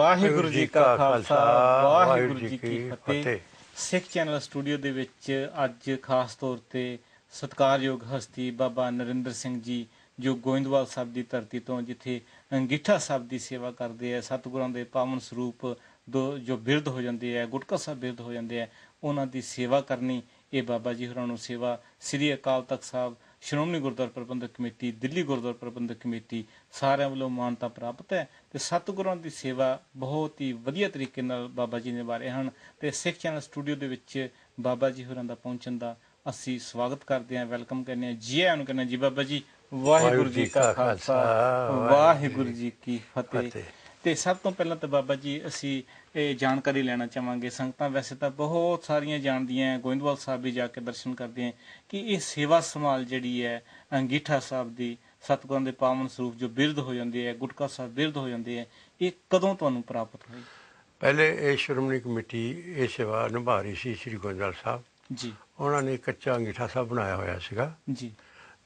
ਵਾਹਿਗੁਰੂ ਜੀ ਕਾ ਖਾਲਸਾ ਵਾਹਿਗੁਰੂ ਜੀ ਕੀ ਫਤਿਹ ਸਿੱਖ ਚੈਨਲ ਸਟੂਡੀਓ ਦੇ ਵਿੱਚ ਅੱਜ ਖਾਸ ਤੌਰ ਤੇ ਸਤਕਾਰਯੋਗ ਹਸਤੀ ਬਾਬਾ ਨਰਿੰਦਰ ਸਿੰਘ ਜੀ ਜੋ ਗੋਇੰਦਵਾਲ ਸਾਹਿਬ ਦੀ ਧਰਤੀ ਤੋਂ ਜਿੱਥੇ ਅੰਗਿੱਠਾ ਸਾਹਿਬ ਦੀ ਸੇਵਾ ਕਰਦੇ ਆ ਸਤਿਗੁਰਾਂ ਦੇ ਪਾਵਨ ਸਰੂਪ ਜੋ ਬਿਰਧ ਹੋ ਜਾਂਦੇ ਆ ਗੁਟਕਾ ਸਾਹਿਬ ਬਿਰਧ ਹੋ ਜਾਂਦੇ ਆ ਉਹਨਾਂ ਦੀ ਸੇਵਾ ਕਰਨੀ ਇਹ ਬਾਬਾ ਜੀ ਹੋਰਾਂ ਨੂੰ ਸੇਵਾ ਸ੍ਰੀ ਅਕਾਲ ਤਖਤ ਸਾਹਿਬ ਸ਼੍ਰੋਮਣੀ ਗੁਰਦੁਆਰਾ ਪ੍ਰਬੰਧਕ ਕਮੇਟੀ ਦਿੱਲੀ ਗੁਰਦੁਆਰਾ ਪ੍ਰਬੰਧਕ ਕਮੇਟੀ ਸਾਰਿਆਂ ਵੱਲੋਂ ਮਾਨਤਾ ਪ੍ਰਾਪਤ ਹੈ ਤੇ ਸਤਿਗੁਰਾਂ ਦੀ ਸੇਵਾ ਬਹੁਤ ਹੀ ਵਧੀਆ ਤਰੀਕੇ ਨਾਲ ਬਾਬਾ ਜੀ ਨੇ ਵਾਰੇ ਹਨ ਤੇ ਸਿੱਖ ਚੈਨਲ ਸਟੂਡੀਓ ਦੇ ਵਿੱਚ ਬਾਬਾ ਜੀ ਹੋਰਾਂ ਦਾ ਪਹੁੰਚਣ ਦਾ ਅਸੀਂ ਸਵਾਗਤ ਕਰਦੇ ਹਾਂ ਵੈਲਕਮ ਕਰਦੇ ਹਾਂ ਜੀ ਆਇਆਂ ਨੂੰ ਕਹਿੰਦੇ ਜੀ ਬਾਬਾ ਜੀ ਵਾਹਿਗੁਰੂ ਜੀ ਕਾ ਖਾਲਸਾ ਵਾਹਿਗੁਰੂ ਜੀ ਕੀ ਫਤਿਹ ਤੇ ਸਭ ਤੋਂ ਪਹਿਲਾਂ ਤਾਂ ਬਾਬਾ ਜੀ ਅਸੀਂ ਇਹ ਜਾਣਕਾਰੀ ਲੈਣਾ ਚਾਹਾਂਗੇ ਸੰਗਤਾਂ ਵੈਸੇ ਤਾਂ ਬਹੁਤ ਸਾਰੀਆਂ ਜਾਣਦੀਆਂ ਗੋਇੰਦਵਾਲ ਸਾਹਿਬ ਵੀ ਜਾ ਕੇ ਦਰਸ਼ਨ ਕਰਦੇ ਆ ਕਿ ਇਹ ਸੇਵਾ ਸੰਭਾਲ ਜਿਹੜੀ ਹੈ ਅੰਗੀਠਾ ਸਾਹਿਬ ਦੀ ਸਤਗੁਰਾਂ ਦੇ ਪਾਵਨ ਸਰੂਪ ਜੋ ਬਿਰਧ ਹੋ ਜਾਂਦੀ ਹੈ ਗੁਟਕਾ ਸਾਹਿਬ ਬਿਰਧ ਹੋ ਜਾਂਦੀ ਹੈ ਇਹ ਕਦੋਂ ਤੁਹਾਨੂੰ ਪ੍ਰਾਪਤ ਹੋਈ ਪਹਿਲੇ ਇਹ ਸ਼੍ਰੋਮਣੀ ਕਮੇਟੀ ਇਹ ਸੇਵਾ ਨਿਭਾ ਰਹੀ ਸੀ ਸ੍ਰੀ ਗੋਇੰਦਵਾਲ ਸਾਹਿਬ ਜੀ ਉਹਨਾਂ ਨੇ ਕੱਚਾ ਅੰਗੀਠਾ ਸਾਹਿਬ ਬਣਾਇਆ ਹੋਇਆ ਸੀਗਾ ਜੀ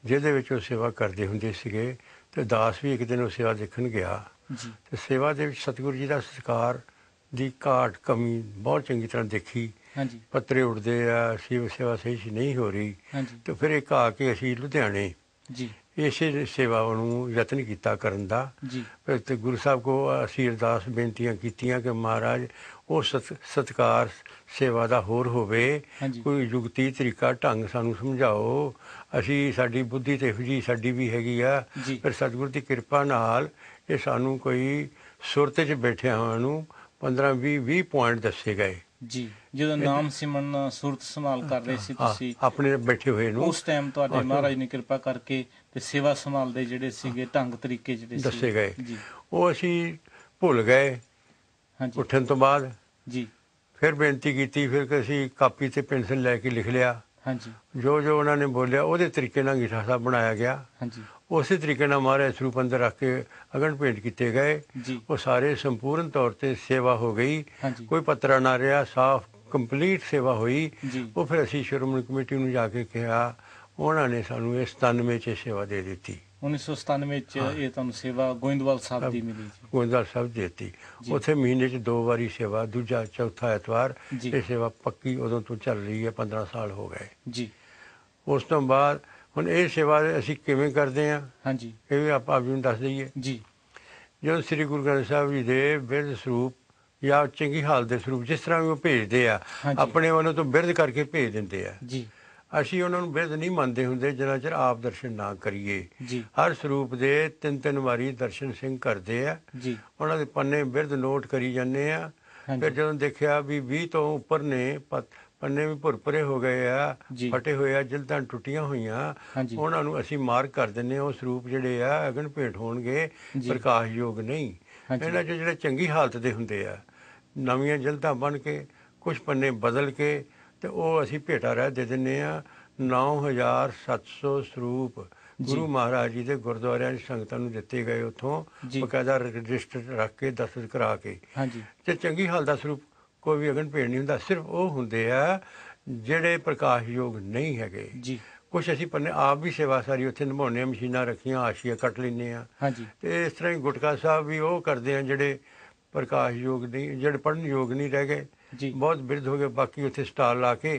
ਜਿਹਦੇ ਵਿੱਚ ਉਹ ਸੇਵਾ ਕਰਦੇ ਹੁੰਦੇ ਸੀਗੇ ਤੇ ਦਾਸ ਵੀ ਇੱਕ ਦਿਨ ਉਹ ਸੇਵਾ ਦੇਖਣ ਗਿਆ ਤੇ ਸੇਵਾ ਦੇ ਵਿੱਚ ਸਤਿਗੁਰੂ ਜੀ ਦਾ ਸਤਿਕਾਰ ਦੀ ਘਾਟ ਕਮੀ ਬਹੁਤ ਚੰਗੀ ਤਰ੍ਹਾਂ ਦੇਖੀ ਹਾਂਜੀ ਪੱਤਰੇ ਉੱਡਦੇ ਆ ਸੇਵਾ ਸੇਵਾ ਸਹੀ ਨਹੀਂ ਹੋ ਰਹੀ ਤੇ ਫਿਰ ਇੱਕ ਆ ਕੇ ਅਸੀਂ ਲੁਧਿਆਣੇ ਜੀ ਇਸੇ ਸੇਵਾ ਨੂੰ ਯਤਨ ਕੀਤਾ ਕਰਨ ਦਾ ਜੀ ਤੇ ਗੁਰੂ ਸਾਹਿਬ ਕੋ ਅਸੀਂ ਅਰਦਾਸ ਬੇਨਤੀਆਂ ਕੀਤੀਆਂ ਕਿ ਮਹਾਰਾਜ ਉਹ ਸਤਕਾਰ ਸੇਵਾ ਦਾ ਹੋਰ ਹੋਵੇ ਕੋਈ ਯੁਗਤੀ ਤਰੀਕਾ ਢੰਗ ਸਾਨੂੰ ਸਮਝਾਓ ਅਸੀਂ ਸਾਡੀ ਬੁੱਧੀ ਤੇ ਹੁਜੀ ਸਾਡੀ ਵੀ ਹੈਗੀ ਆ ਪਰ ਸਤਿਗੁਰ ਦੀ ਕਿਰਪਾ ਨਾਲ ਕਿ ਸਾਨੂੰ ਕੋਈ ਸੁਰਤ 'ਚ ਬੈਠਿਆ ਹੋਇਆ ਨੂੰ 15 20 20 ਪੁਆਇੰਟ ਦੱਸੇ ਗਏ ਜੀ ਜਦੋਂ ਨਾਮ ਸਿਮਨ ਸੁਰਤ ਸੰਭਾਲ ਕਰ ਰਹੇ ਸੀ ਤੁਸੀਂ ਆਪਣੇ ਬੈਠੇ ਹੋਏ ਨੂੰ ਉਸ ਟਾਈਮ ਤੁਹਾਡੇ ਮਹਾਰਾਜ ਨੇ ਕਿਰਪਾ ਕਰਕੇ ਤੇ ਸੇਵਾ ਸੰਭਾਲ ਦੇ ਜਿਹੜੇ ਸੀਗੇ ਢੰਗ ਤਰੀਕੇ ਜਿਹੜੇ ਸੀ ਦੱਸੇ ਗਏ ਉਹ ਅਸੀਂ ਭੁੱਲ ਗਏ ਹਾਂਜੀ ਉੱਠਣ ਤੋਂ ਬਾਅਦ ਜੀ ਫਿਰ ਬੇਨਤੀ ਕੀਤੀ ਫਿਰ ਅਸੀਂ ਕਾਪੀ ਤੇ ਪੈਨਸਲ ਲੈ ਕੇ ਲਿਖ ਲਿਆ ਹਾਂਜੀ ਜੋ ਜੋ ਉਹਨਾਂ ਨੇ ਬੋਲਿਆ ਉਹਦੇ ਤਰੀਕੇ ਨਾਲ ਗਿਠਾ ਸਾਹਿਬ ਬਣਾਇਆ ਗਿਆ ਹਾਂਜੀ ਉਸੇ ਤਰੀਕੇ ਨਾਲ ਮਹਾਰਾਜ ਸਰੂਪ ਅੰਦਰ ਰੱਖ ਕੇ ਅਗਨ ਪੇਂਟ ਕੀਤੇ ਗਏ ਉਹ ਸਾਰੇ ਸੰਪੂਰਨ ਤੌਰ ਤੇ ਸੇਵਾ ਹੋ ਗਈ ਕੋਈ ਪਤਰਾ ਨਾ ਰਿਹਾ ਸਾਫ਼ ਕੰਪਲੀਟ ਸੇਵਾ ਹੋਈ ਉਹ ਫਿਰ ਅਸੀਂ ਸ਼੍ਰੋਮਣੀ ਕਮੇਟੀ ਨੂੰ ਜਾ ਕੇ ਕਿਹਾ ਉਹਨਾਂ ਨੇ ਸਾਨੂੰ ਇਸ 97 ਚ ਸੇਵਾ ਦੇ ਦਿੱਤੀ 1997 ਚ ਇਹ ਤੁਹਾਨੂੰ ਸੇਵਾ ਗੋਇੰਦਵਾਲ ਸਾਹਿਬ ਦੀ ਮਿਲੀ ਜੀ ਗੋਇੰਦਵਾਲ ਸਾਹਿਬ ਦਿੱਤੀ ਉਥੇ ਮਹੀਨੇ ਚ ਦੋ ਵਾਰੀ ਸੇਵਾ ਦੂਜਾ ਚੌਥਾ ਐਤਵਾਰ ਇਹ ਸੇਵਾ ਪੱਕੀ ਉਦੋਂ ਤੋਂ ਚੱਲ ਰਹੀ ਹੈ 15 ਸਾਲ ਹੋ ਗਏ ਜੀ ਉਸ ਤੋਂ ਬਾਅਦ ਹੁਣ ਇਹ ਸੇਵਾ ਅਸੀਂ ਕਿਵੇਂ ਕਰਦੇ ਆ ਹਾਂਜੀ ਇਹ ਵੀ ਆਪਾਂ ਆਪ ਜੀ ਨੂੰ ਦੱਸ ਦਈਏ ਜੀ ਜਦੋਂ ਸ੍ਰੀ ਗੁਰੂ ਗ੍ਰੰਥ ਸਾਹਿਬ ਜੀ ਦੇ ਬਿਰਧ ਸਰੂਪ ਜਾਂ ਚੰਗੀ ਹਾਲ ਦੇ ਸਰੂਪ ਜਿਸ ਤਰ੍ਹਾਂ ਉਹ ਭੇਜਦੇ ਆ ਆਪਣੇ ਵੱਲੋਂ ਤੋਂ ਬਿਰਧ ਕਰਕੇ ਭੇਜ ਦਿੰਦੇ ਆ ਜੀ ਅਸੀਂ ਉਹਨਾਂ ਨੂੰ ਬਿਰਧ ਨਹੀਂ ਮੰਨਦੇ ਹੁੰਦੇ ਜਿੰਨਾ ਚਿਰ ਆਪ ਦਰਸ਼ਨ ਨਾ ਕਰੀਏ ਹਰ ਸਰੂਪ ਦੇ ਤਿੰਨ ਤਿੰਨ ਵਾਰੀ ਦਰਸ਼ਨ ਸਿੰਘ ਕਰਦੇ ਆ ਜੀ ਉਹਨਾਂ ਦੇ ਪੰਨੇ ਬਿਰਧ ਨੋਟ ਕਰੀ ਜਾਂਦੇ ਆ ਫਿਰ ਜਦੋਂ ਦੇਖਿਆ ਵੀ 20 ਤੋਂ ਉੱਪਰ ਨੇ ਪੰਨੇ ਵੀ ਭੁਰਪਰੇ ਹੋ ਗਏ ਆ ਫਟੇ ਹੋਏ ਆ ਜਿਲਦਾਂ ਟੁੱਟੀਆਂ ਹੋਈਆਂ ਉਹਨਾਂ ਨੂੰ ਅਸੀਂ ਮਾਰ ਕਰ ਦਿੰਨੇ ਆ ਉਸ ਰੂਪ ਜਿਹੜੇ ਆ ਅਗਨ ਭੇਟ ਹੋਣਗੇ ਪ੍ਰਕਾਸ਼ ਯੋਗ ਨਹੀਂ ਇਹਨਾਂ ਜੋ ਜਿਹੜੇ ਚੰਗੀ ਹਾਲਤ ਦੇ ਹੁੰਦੇ ਆ ਨਵੀਆਂ ਜਿਲਦਾਂ ਬਣ ਕੇ ਕੁਝ ਪੰਨੇ ਬਦਲ ਕੇ ਤੇ ਉਹ ਅਸੀਂ ਭੇਟਾ ਰਹਿ ਦੇ ਦਿੰਨੇ ਆ 9700 ਸਰੂਪ ਗੁਰੂ ਮਹਾਰਾਜ ਜੀ ਦੇ ਗੁਰਦੁਆਰਿਆਂ ਦੀ ਸੰਗਤਾਂ ਨੂੰ ਦਿੱਤੇ ਗਏ ਉਥੋਂ ਬਕਾਇਦਾ ਰਜਿਸਟਰ ਰੱਖ ਕੇ ਦਸਤਖਤ ਕਰਾ ਕੇ ਹਾਂਜੀ ਤੇ ਚੰਗੀ ਹਾਲਤ ਦਾ ਸਰੂਪ ਕੋਈ ਵੀ ਅਗਨ ਭੇਟ ਨਹੀਂ ਹੁੰਦਾ ਸਿਰਫ ਉਹ ਹੁੰਦੇ ਆ ਜਿਹੜੇ ਪ੍ਰਕਾਸ਼ ਯੋਗ ਨਹੀਂ ਹੈਗੇ ਜੀ ਕੁਛ ਅਸੀਂ ਪੰਨੇ ਆਪ ਵੀ ਸੇਵਾ ਸਾਰੀ ਉੱਥੇ ਨਿਭਾਉਣੇ ਮਸ਼ੀਨਾਂ ਰੱਖੀਆਂ ਆਸ਼ੀਆ ਕੱਟ ਲੈਣੇ ਆ ਹਾਂਜੀ ਤੇ ਇਸ ਤਰ੍ਹਾਂ ਹੀ ਗੁਟਕਾ ਸਾਹਿਬ ਵੀ ਉਹ ਕਰਦੇ ਆ ਜਿਹੜੇ ਪ੍ਰਕਾਸ਼ ਯੋਗ ਨਹੀਂ ਜਿਹੜੇ ਪੜਨ ਯੋਗ ਨਹੀਂ ਰਹਿ ਗਏ ਜੀ ਬਹੁਤ ਬਿਰਧ ਹੋ ਗਏ ਬਾਕੀ ਉੱਥੇ ਸਟਾਲ ਲਾ ਕੇ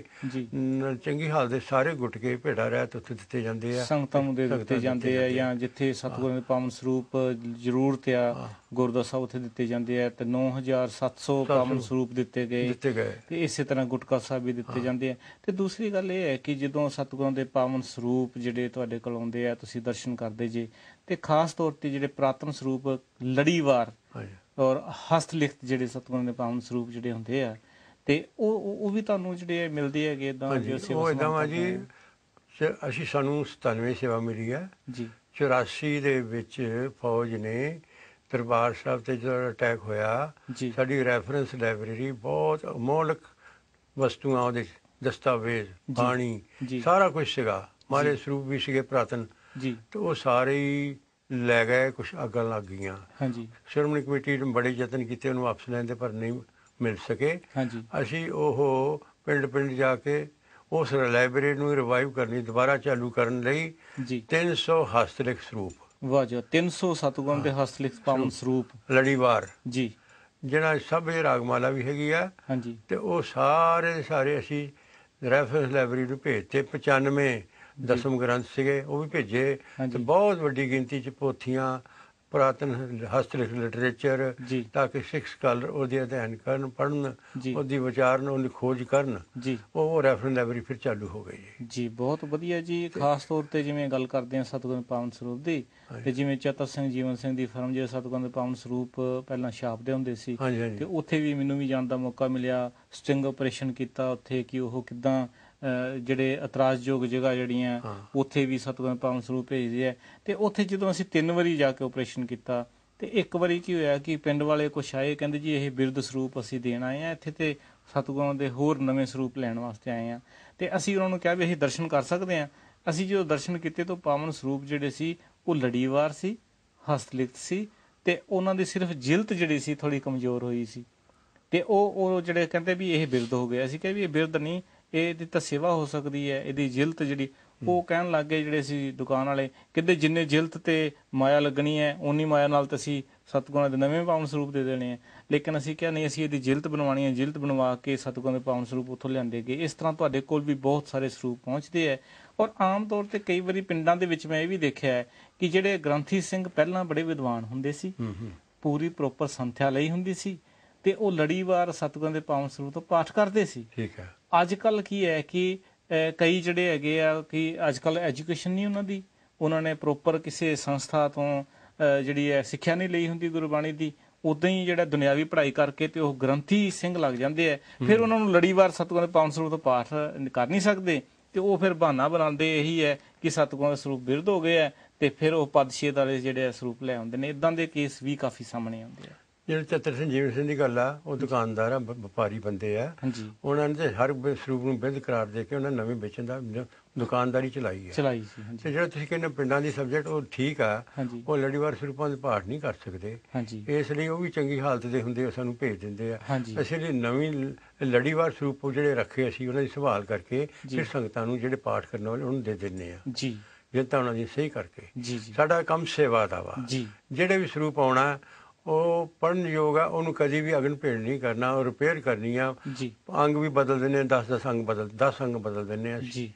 ਚੰਗੀ ਹਾਲ ਦੇ ਸਾਰੇ ਗੁਟਕੇ ਭੇੜਾ ਰਹਿ ਤੇ ਉੱਥੇ ਦਿੱਤੇ ਜਾਂਦੇ ਆ ਸੰਗਤਾਂ ਨੂੰ ਦੇ ਦਿੱਤੇ ਜਾਂਦੇ ਆ ਜਾਂ ਜਿੱਥੇ ਸਤਗੁਰਾਂ ਦੇ ਪਾਵਨ ਸਰੂਪ ਜ਼ਰੂਰਤ ਆ ਗੁਰਦੁਆਰਾ ਸਾਹਿਬ ਉੱਥੇ ਦਿੱਤੇ ਜਾਂਦੇ ਆ ਤੇ 9700 ਪਾਵਨ ਸਰੂਪ ਦਿੱਤੇ ਗਏ ਦਿੱਤੇ ਗਏ ਤੇ ਇਸੇ ਤਰ੍ਹਾਂ ਗੁਟਕਾ ਸਾਹਿਬ ਵੀ ਦਿੱਤੇ ਜਾਂਦੇ ਆ ਤੇ ਦੂਸਰੀ ਗੱਲ ਇਹ ਹੈ ਕਿ ਜਦੋਂ ਸਤਗੁਰਾਂ ਦੇ ਪਾਵਨ ਸਰੂਪ ਜਿਹੜੇ ਤੁਹਾਡੇ ਕੋਲ ਆਉਂਦੇ ਆ ਤੁਸੀਂ ਦਰਸ਼ਨ ਕਰਦੇ ਜੇ ਤੇ ਖਾਸ ਤੌਰ ਤੇ ਜਿਹੜੇ ਪ੍ਰਾਤਮ ਸਰੂਪ ਲੜੀਵਾਰ ਔਰ ਹਸਤ ਲਿਖਤ ਜਿਹੜੇ ਸਤਗੁਰਾਂ ਦੇ ਪਾਵਨ ਸਰੂਪ ਜਿਹੜੇ ਹੁੰਦੇ ਆ ਤੇ ਉਹ ਉਹ ਵੀ ਤੁਹਾਨੂੰ ਜਿਹੜੇ ਮਿਲਦੇ ਹੈਗੇ ਇਦਾਂ ਜੋ ਅਸੀਂ ਉਹ ਇਦਾਂ ਆ ਜੀ ਅਸੀਂ ਸਾਨੂੰ 97 ਸੇਵਾ ਮਿਲੀ ਹੈ ਜੀ 84 ਦੇ ਵਿੱਚ ਫੌਜ ਨੇ ਦਰਬਾਰ ਸਾਹਿਬ ਤੇ ਜਦੋਂ ਅਟੈਕ ਹੋਇਆ ਸਾਡੀ ਰੈਫਰੈਂਸ ਲਾਇਬ੍ਰੇਰੀ ਬਹੁਤ ਅਮੋਲਕ ਵਸਤੂਆਂ ਉਹਦੇ ਦਸਤਾਵੇਜ਼ ਬਾਣੀ ਸਾਰਾ ਕੁਝ ਸੀਗਾ ਮਾਰੇ ਸਰੂਪ ਵੀ ਸੀਗੇ ਪ੍ਰਾਤਨ ਜੀ ਤੇ ਉਹ ਸਾਰੇ ਹੀ ਲੈ ਗਏ ਕੁਝ ਅਗਲ ਲੱਗ ਗਈਆਂ ਹਾਂਜੀ ਸ਼ਰਮਣੀ ਕਮੇਟੀ ਨੇ ਬੜੇ ਯਤਨ ਕੀਤੇ ਉਹਨੂੰ ਵਾਪਸ ਲੈਣ ਦੇ ਪਰ ਨਹੀਂ ਮਿਲ ਸਕੇ ਅਸੀਂ ਉਹ ਪਿੰਡ ਪਿੰਡ ਜਾ ਕੇ ਉਸ ਲਾਇਬ੍ਰੇਰੀ ਨੂੰ ਰਿਵਾਈਵ ਕਰਨੀ ਦੁਬਾਰਾ ਚਾਲੂ ਕਰਨ ਲਈ 300 ਹਸਤਲਿਖ ਸਰੂਪ ਵਾਹ ਜੀ 300 ਸਤਗੁਰਾਂ ਦੇ ਹਸਤਲਿਖ ਪਾਵਨ ਸਰੂਪ ਲੜੀਵਾਰ ਜੀ ਜਿਹੜਾ ਸਭ ਇਹ ਰਾਗਮਾਲਾ ਵੀ ਹੈਗੀ ਆ ਹਾਂਜੀ ਤੇ ਉਹ ਸਾਰੇ ਸਾਰੇ ਅਸੀਂ ਰੈਫਰੈਂਸ ਲਾਇਬ੍ਰੇਰੀ ਨੂੰ ਭੇਜਤੇ 95 ਦਸਮ ਗ੍ਰੰਥ ਸੀਗੇ ਉਹ ਵੀ ਭੇਜੇ ਤੇ ਬਹੁਤ ਵੱਡੀ ਗਿਣਤੀ ਚ ਪੋਥੀਆਂ ਪੁਰਾਤਨ ਹਸਤਲਿਖ ਲਿਟਰੇਚਰ ਤਾਂ ਕਿ ਸਿੱਖ ਸਕਾਲਰ ਉਹਦੇ ਅਧਿਐਨ ਕਰਨ ਪੜਨ ਉਹਦੀ ਵਿਚਾਰ ਨੂੰ ਖੋਜ ਕਰਨ ਉਹ ਰੈਫਰੈਂਸ ਲਾਇਬ੍ਰੇਰੀ ਫਿਰ ਚਾਲੂ ਹੋ ਗਈ ਜੀ ਜੀ ਬਹੁਤ ਵਧੀਆ ਜੀ ਖਾਸ ਤੌਰ ਤੇ ਜਿਵੇਂ ਗੱਲ ਕਰਦੇ ਆ ਸਤਗੁਰ ਪਾਵਨ ਸਰੂਪ ਦੀ ਤੇ ਜਿਵੇਂ ਚਤਰ ਸਿੰਘ ਜੀਵਨ ਸਿੰਘ ਦੀ ਫਰਮ ਜੇ ਸਤਗੁਰ ਪਾਵਨ ਸਰੂਪ ਪਹਿਲਾਂ ਛਾਪਦੇ ਹੁੰਦੇ ਸੀ ਤੇ ਉੱਥੇ ਵੀ ਮੈਨੂੰ ਵੀ ਜਾਣ ਦਾ ਮੌਕਾ ਮਿਲਿਆ ਸਟਿੰਗ ਆਪਰੇਸ਼ਨ ਕੀਤਾ ਉੱਥੇ ਕਿ ਉਹ ਕਿਦਾਂ ਜਿਹੜੇ ਇਤਰਾਜ਼ਯੋਗ ਜਗ੍ਹਾ ਜਿਹੜੀਆਂ ਉੱਥੇ ਵੀ ਸਤਗੁਰ ਪਾਵਨ ਸਰੂਪ ਭੇਜਦੇ ਆ ਤੇ ਉੱਥੇ ਜਦੋਂ ਅਸੀਂ ਤਿੰਨ ਵਾਰੀ ਜਾ ਕੇ ਆਪਰੇਸ਼ਨ ਕੀਤਾ ਤੇ ਇੱਕ ਵਾਰੀ ਕੀ ਹੋਇਆ ਕਿ ਪਿੰਡ ਵਾਲੇ ਕੁਛ ਆਏ ਕਹਿੰਦੇ ਜੀ ਇਹ ਬਿਰਧ ਸਰੂਪ ਅਸੀਂ ਦੇਣ ਆਏ ਆ ਇੱਥੇ ਤੇ ਸਤਗੁਰਾਂ ਦੇ ਹੋਰ ਨਵੇਂ ਸਰੂਪ ਲੈਣ ਵਾਸਤੇ ਆਏ ਆ ਤੇ ਅਸੀਂ ਉਹਨਾਂ ਨੂੰ ਕਿਹਾ ਵੀ ਅਸੀਂ ਦਰਸ਼ਨ ਕਰ ਸਕਦੇ ਆ ਅਸੀਂ ਜਦੋਂ ਦਰਸ਼ਨ ਕੀਤੇ ਤਾਂ ਪਾਵਨ ਸਰੂਪ ਜਿਹੜੇ ਸੀ ਉਹ ਲੜੀਵਾਰ ਸੀ ਹਸਤਲਿਖਤ ਸੀ ਤੇ ਉਹਨਾਂ ਦੀ ਸਿਰਫ ਜਿਲਤ ਜਿਹੜੀ ਸੀ ਥੋੜੀ ਕਮਜ਼ੋਰ ਹੋਈ ਸੀ ਤੇ ਉਹ ਉਹ ਜਿਹੜੇ ਕਹਿੰਦੇ ਵੀ ਇਹ ਬਿਰਧ ਹੋ ਗਿਆ ਸੀ ਕਿ ਵੀ ਇਹ ਬਿਰਧ ਨਹੀਂ ਇਹਦੀ ਤਾਂ ਸੇਵਾ ਹੋ ਸਕਦੀ ਹੈ ਇਹਦੀ ਜਿਲਤ ਜਿਹੜੀ ਉਹ ਕਹਿਣ ਲੱਗੇ ਜਿਹੜੇ ਸੀ ਦੁਕਾਨ ਵਾਲੇ ਕਿਤੇ ਜਿੰਨੇ ਜਿਲਤ ਤੇ ਮਾਇਆ ਲੱਗਣੀ ਹੈ ਉਨੀ ਮਾਇਆ ਨਾਲ ਤਾਂ ਅਸੀਂ ਸਤਗੁਰਾਂ ਦੇ ਨਵੇਂ ਪਾਵਨ ਸਰੂਪ ਦੇ ਦੇਣੇ ਆ ਲੇਕਿਨ ਅਸੀਂ ਕਿਹਾ ਨਹੀਂ ਅਸੀਂ ਇਹਦੀ ਜਿਲਤ ਬਣਵਾਣੀ ਹੈ ਜਿਲਤ ਬਣਵਾ ਕੇ ਸਤਗੁਰਾਂ ਦੇ ਪਾਵਨ ਸਰੂਪ ਉੱਥੋਂ ਲਿਆਂਦੇ ਇਸ ਤਰ੍ਹਾਂ ਤੁਹਾਡੇ ਕੋਲ ਵੀ ਬਹੁਤ ਸਾਰੇ ਸਰੂਪ ਪਹੁੰਚਦੇ ਹੈ ਔਰ ਆਮ ਤੌਰ ਤੇ ਕਈ ਵਾਰੀ ਪਿੰਡਾਂ ਦੇ ਵਿੱਚ ਮੈਂ ਇਹ ਵੀ ਦੇਖਿਆ ਹੈ ਕਿ ਜਿਹੜੇ ਗ੍ਰੰਥੀ ਸਿੰਘ ਪਹਿਲਾਂ ਬੜੇ ਵਿਦਵਾਨ ਹੁੰਦੇ ਸੀ ਪੂਰੀ ਪ੍ਰੋਪਰ ਸੰਥਿਆ ਲਈ ਹੁੰਦੀ ਸੀ ਤੇ ਉਹ ਲੜੀਵਾਰ ਸਤਗੁਰਾਂ ਦੇ ਪਾਵਨ ਸਰੂਪ ਤੋਂ ਪਾਠ ਕਰਦੇ ਸੀ ਠੀਕ ਹੈ ਅੱਜ ਕੱਲ ਕੀ ਹੈ ਕਿ ਕਈ ਜਿਹੜੇ ਹੈਗੇ ਆ ਕਿ ਅੱਜ ਕੱਲ ਐਜੂਕੇਸ਼ਨ ਨਹੀਂ ਉਹਨਾਂ ਦੀ ਉਹਨਾਂ ਨੇ ਪ੍ਰੋਪਰ ਕਿਸੇ ਸੰਸਥਾ ਤੋਂ ਜਿਹੜੀ ਹੈ ਸਿੱਖਿਆ ਨਹੀਂ ਲਈ ਹੁੰਦੀ ਗੁਰਬਾਣੀ ਦੀ ਉਦਾਂ ਹੀ ਜਿਹੜਾ ਦੁਨਿਆਵੀ ਪੜ੍ਹਾਈ ਕਰਕੇ ਤੇ ਉਹ ਗ੍ਰੰਥੀ ਸਿੰਘ ਲੱਗ ਜਾਂਦੇ ਆ ਫਿਰ ਉਹਨਾਂ ਨੂੰ ਲੜੀਵਾਰ ਸਤਗੁਰਾਂ ਦੇ ਪਾਵਨ ਸਰੂਪ ਤੋਂ ਪਾਠ ਕਰ ਨਹੀਂ ਸਕਦੇ ਤੇ ਉਹ ਫਿਰ ਬਹਾਨਾ ਬਣਾਉਂਦੇ ਇਹੀ ਹੈ ਕਿ ਸਤਗੁਰਾਂ ਦਾ ਸਰੂਪ ਵਿਰਧ ਹੋ ਗਿਆ ਤੇ ਫਿਰ ਉਹ ਪਦਸ਼ੇਦ ਵਾਲੇ ਜਿਹੜੇ ਸਰੂਪ ਲੈ ਆਉਂਦੇ ਨੇ ਇਦਾਂ ਦੇ ਕੇਸ ਵੀ ਕਾਫੀ ਸਾਹਮਣੇ ਆਉਂਦੇ ਆ ਜਿਹੜੇ ਚੱਤਰ ਸੰਜੀਵ ਸਿੰਘ ਦੀ ਗੱਲ ਆ ਉਹ ਦੁਕਾਨਦਾਰ ਆ ਵਪਾਰੀ ਬੰਦੇ ਆ ਉਹਨਾਂ ਨੇ ਹਰ ਸਰੂਪ ਨੂੰ ਬਿੰਦ ਕਰਾਰ ਦੇ ਕੇ ਉਹਨਾਂ ਨਵੇਂ ਵੇਚਣ ਦਾ ਦੁਕਾਨਦਾਰੀ ਚਲਾਈ ਹੈ ਚਲਾਈ ਸੀ ਤੇ ਜਿਹੜਾ ਤੁਸੀਂ ਕਹਿੰਦੇ ਪਿੰਡਾਂ ਦੀ ਸਬਜੈਕਟ ਉਹ ਠੀਕ ਆ ਉਹ ਲੜੀਵਾਰ ਸਰੂਪਾਂ ਦੇ ਪਾਠ ਨਹੀਂ ਕਰ ਸਕਦੇ ਇਸ ਲਈ ਉਹ ਵੀ ਚੰਗੀ ਹਾਲਤ ਦੇ ਹੁੰਦੇ ਸਾਨੂੰ ਭੇਜ ਦਿੰਦੇ ਆ ਅਸੀਂ ਲਈ ਨਵੀਂ ਲੜੀਵਾਰ ਸਰੂਪ ਜਿਹੜੇ ਰੱਖੇ ਅਸੀਂ ਉਹਨਾਂ ਦੀ ਸੰਭਾਲ ਕਰਕੇ ਫਿਰ ਸੰਗਤਾਂ ਨੂੰ ਜਿਹੜੇ ਪਾਠ ਕਰਨ ਵਾਲੇ ਉਹਨੂੰ ਦੇ ਦਿੰਨੇ ਆ ਜੀ ਜਿੰਤਾਂ ਉਹਨਾਂ ਦੀ ਸਹੀ ਕਰਕੇ ਸਾਡਾ ਕੰਮ ਸੇਵਾ ਦਾ ਵਾ ਜਿਹੜੇ ਵੀ ਸਰੂਪ ਆਉਣਾ ਉਹ ਪੜਨ ਯੋਗ ਆ ਉਹਨੂੰ ਕਦੀ ਵੀ ਅਗਨ ਭੇੜ ਨਹੀਂ ਕਰਨਾ ਉਹ ਰਿਪੇਅਰ ਕਰਨੀ ਆ ਜੀ ਅੰਗ ਵੀ ਬਦਲ ਦਿੰਨੇ 10 10 ਅੰਗ ਬਦਲ 10 ਅੰਗ ਬਦਲ ਦਿੰਨੇ ਆ ਜੀ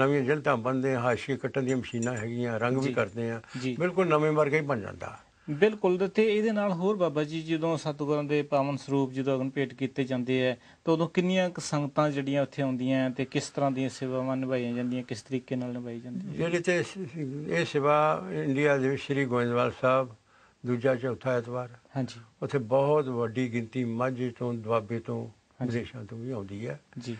ਨਵੀਆਂ ਜਲਤਾਂ ਬੰਦੇ ਹਾਸ਼ੀਏ ਕੱਟਣ ਦੀਆਂ ਮਸ਼ੀਨਾਂ ਹੈਗੀਆਂ ਰੰਗ ਵੀ ਕਰਦੇ ਆ ਬਿਲਕੁਲ ਨਵੇਂ ਵਰਗਾ ਹੀ ਬਣ ਜਾਂਦਾ ਬਿਲਕੁਲ ਤੇ ਇਹਦੇ ਨਾਲ ਹੋਰ ਬਾਬਾ ਜੀ ਜਦੋਂ ਸਤਗੁਰਾਂ ਦੇ ਪਾਵਨ ਸਰੂਪ ਜਦੋਂ ਅਗਨ ਭੇਟ ਕੀਤੇ ਜਾਂਦੇ ਆ ਤਾਂ ਉਦੋਂ ਕਿੰਨੀਆਂ ਸੰਗਤਾਂ ਜਿਹੜੀਆਂ ਉੱਥੇ ਆਉਂਦੀਆਂ ਤੇ ਕਿਸ ਤਰ੍ਹਾਂ ਦੀਆਂ ਸੇਵਾਵਾਂ ਨਿਭਾਈਆਂ ਜਾਂਦੀਆਂ ਕਿਸ ਤਰੀਕੇ ਨਾਲ ਨਿਭਾਈ ਜਾਂਦੀਆਂ ਜਿਹੜੇ ਤੇ ਇਹ ਸੇਵਾ ਇੰਡੀਆ ਦੇ ਸ੍ਰੀ ਗੋਇੰਦਵਾਲ ਸਾਹਿਬ ਦੂਜਾ ਚੌਥਾ ਐਤਵਾਰ ਹਾਂਜੀ ਉੱਥੇ ਬਹੁਤ ਵੱਡੀ ਗਿਣਤੀ ਮਾਝੇ ਤੋਂ ਦੁਆਬੇ ਤੋਂ ਵਿਦੇਸ਼ਾਂ ਤੋਂ ਵੀ ਆਉਂਦੀ ਹੈ ਜੀ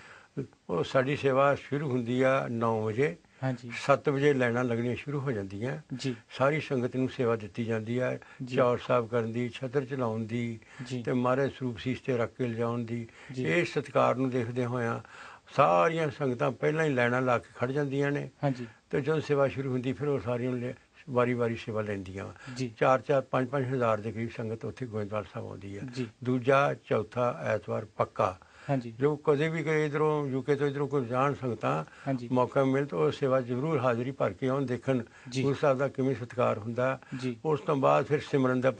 ਉਹ ਸਾਡੀ ਸੇਵਾ ਸ਼ੁਰੂ ਹੁੰਦੀ ਆ 9 ਵਜੇ ਹਾਂਜੀ 7 ਵਜੇ ਲੈਣਾ ਲੱਗਣੀ ਸ਼ੁਰੂ ਹੋ ਜਾਂਦੀਆਂ ਜੀ ਸਾਰੀ ਸੰਗਤ ਨੂੰ ਸੇਵਾ ਦਿੱਤੀ ਜਾਂਦੀ ਹੈ ਚੌਰ ਸਾਹਿਬ ਕਰਨ ਦੀ ਛਤਰ ਚਲਾਉਣ ਦੀ ਤੇ ਮਾਰੇ ਸਰੂਪ ਸੀਸ ਤੇ ਰੱਖ ਕੇ ਲਿਜਾਉਣ ਦੀ ਇਹ ਸਤਕਾਰ ਨੂੰ ਦੇਖਦੇ ਹੋਇਆ ਸਾਰੀਆਂ ਸੰਗਤਾਂ ਪਹਿਲਾਂ ਹੀ ਲੈਣਾ ਲਾ ਕੇ ਖੜ ਜਾਂਦੀਆਂ ਨੇ ਹਾਂਜੀ ਤੇ ਜਦੋਂ ਸੇਵਾ ਸ਼ੁਰੂ ਹੁੰਦੀ ਫਿਰ ਉਹ ਸਾਰੀਆਂ ਵਾਰੀ-ਵਾਰੀ ਸੇਵਾ ਲੈਂਦੀਆਂ ਚਾਰ ਚਾਰ ਪੰਜ ਪੰਜ ਹਜ਼ਾਰ ਦੇ ਕਰੀਬ ਸੰਗਤ ਉੱਥੇ ਗੋਇੰਦਵਾਲ ਸਾਹਿਬ ਆਉਂਦੀ ਹੈ ਦੂਜਾ ਚੌਥਾ ਐਤਵਾਰ ਪੱਕਾ ਹਾਂਜੀ ਜੋ ਕਦੇ ਵੀ ਕੋਈ ਇਧਰੋਂ ਯੂਕੇ ਤੋਂ ਇਧਰੋਂ ਕੋਈ ਜਾਣ ਸਕਦਾ ਮੌਕਾ ਮਿਲ ਤਾਂ ਉਹ ਸੇਵਾ ਜ਼ਰੂਰ ਹਾਜ਼ਰੀ ਭਰ ਕੇ ਆਉਣ ਦੇਖਣ ਉਸ ਸਾਹਿਬ ਦਾ ਕਿਵੇਂ ਸਤਿਕਾਰ ਹੁੰਦਾ ਉਸ ਤੋਂ ਬਾਅਦ ਫਿਰ ਸਿਮਰਨ ਦਾ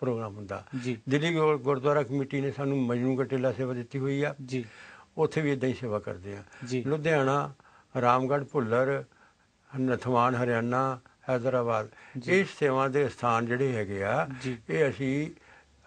ਪ੍ਰੋਗਰਾਮ ਹੁੰਦਾ ਦਿੱਲੀ ਗੁਰਦੁਆਰਾ ਕਮੇਟੀ ਨੇ ਸਾਨੂੰ ਮਜਨੂ ਕਟੇਲਾ ਸੇਵਾ ਦਿੱਤੀ ਹੋਈ ਆ ਜੀ ਉੱਥੇ ਵੀ ਇਦਾਂ ਹੀ ਸੇਵਾ ਕਰਦੇ ਆ ਲੁਧਿਆਣਾ ਰਾਮਗੜ੍ਹ ਭੁੱਲਰ ਨਥਵਾਨ ਹਰਿਆਣਾ ਹైదరాబాద్ ਇਹ ਸੇਵਾ ਦੇ ਸਥਾਨ ਜਿਹੜੇ ਹੈਗੇ ਆ ਇਹ ਅਸੀਂ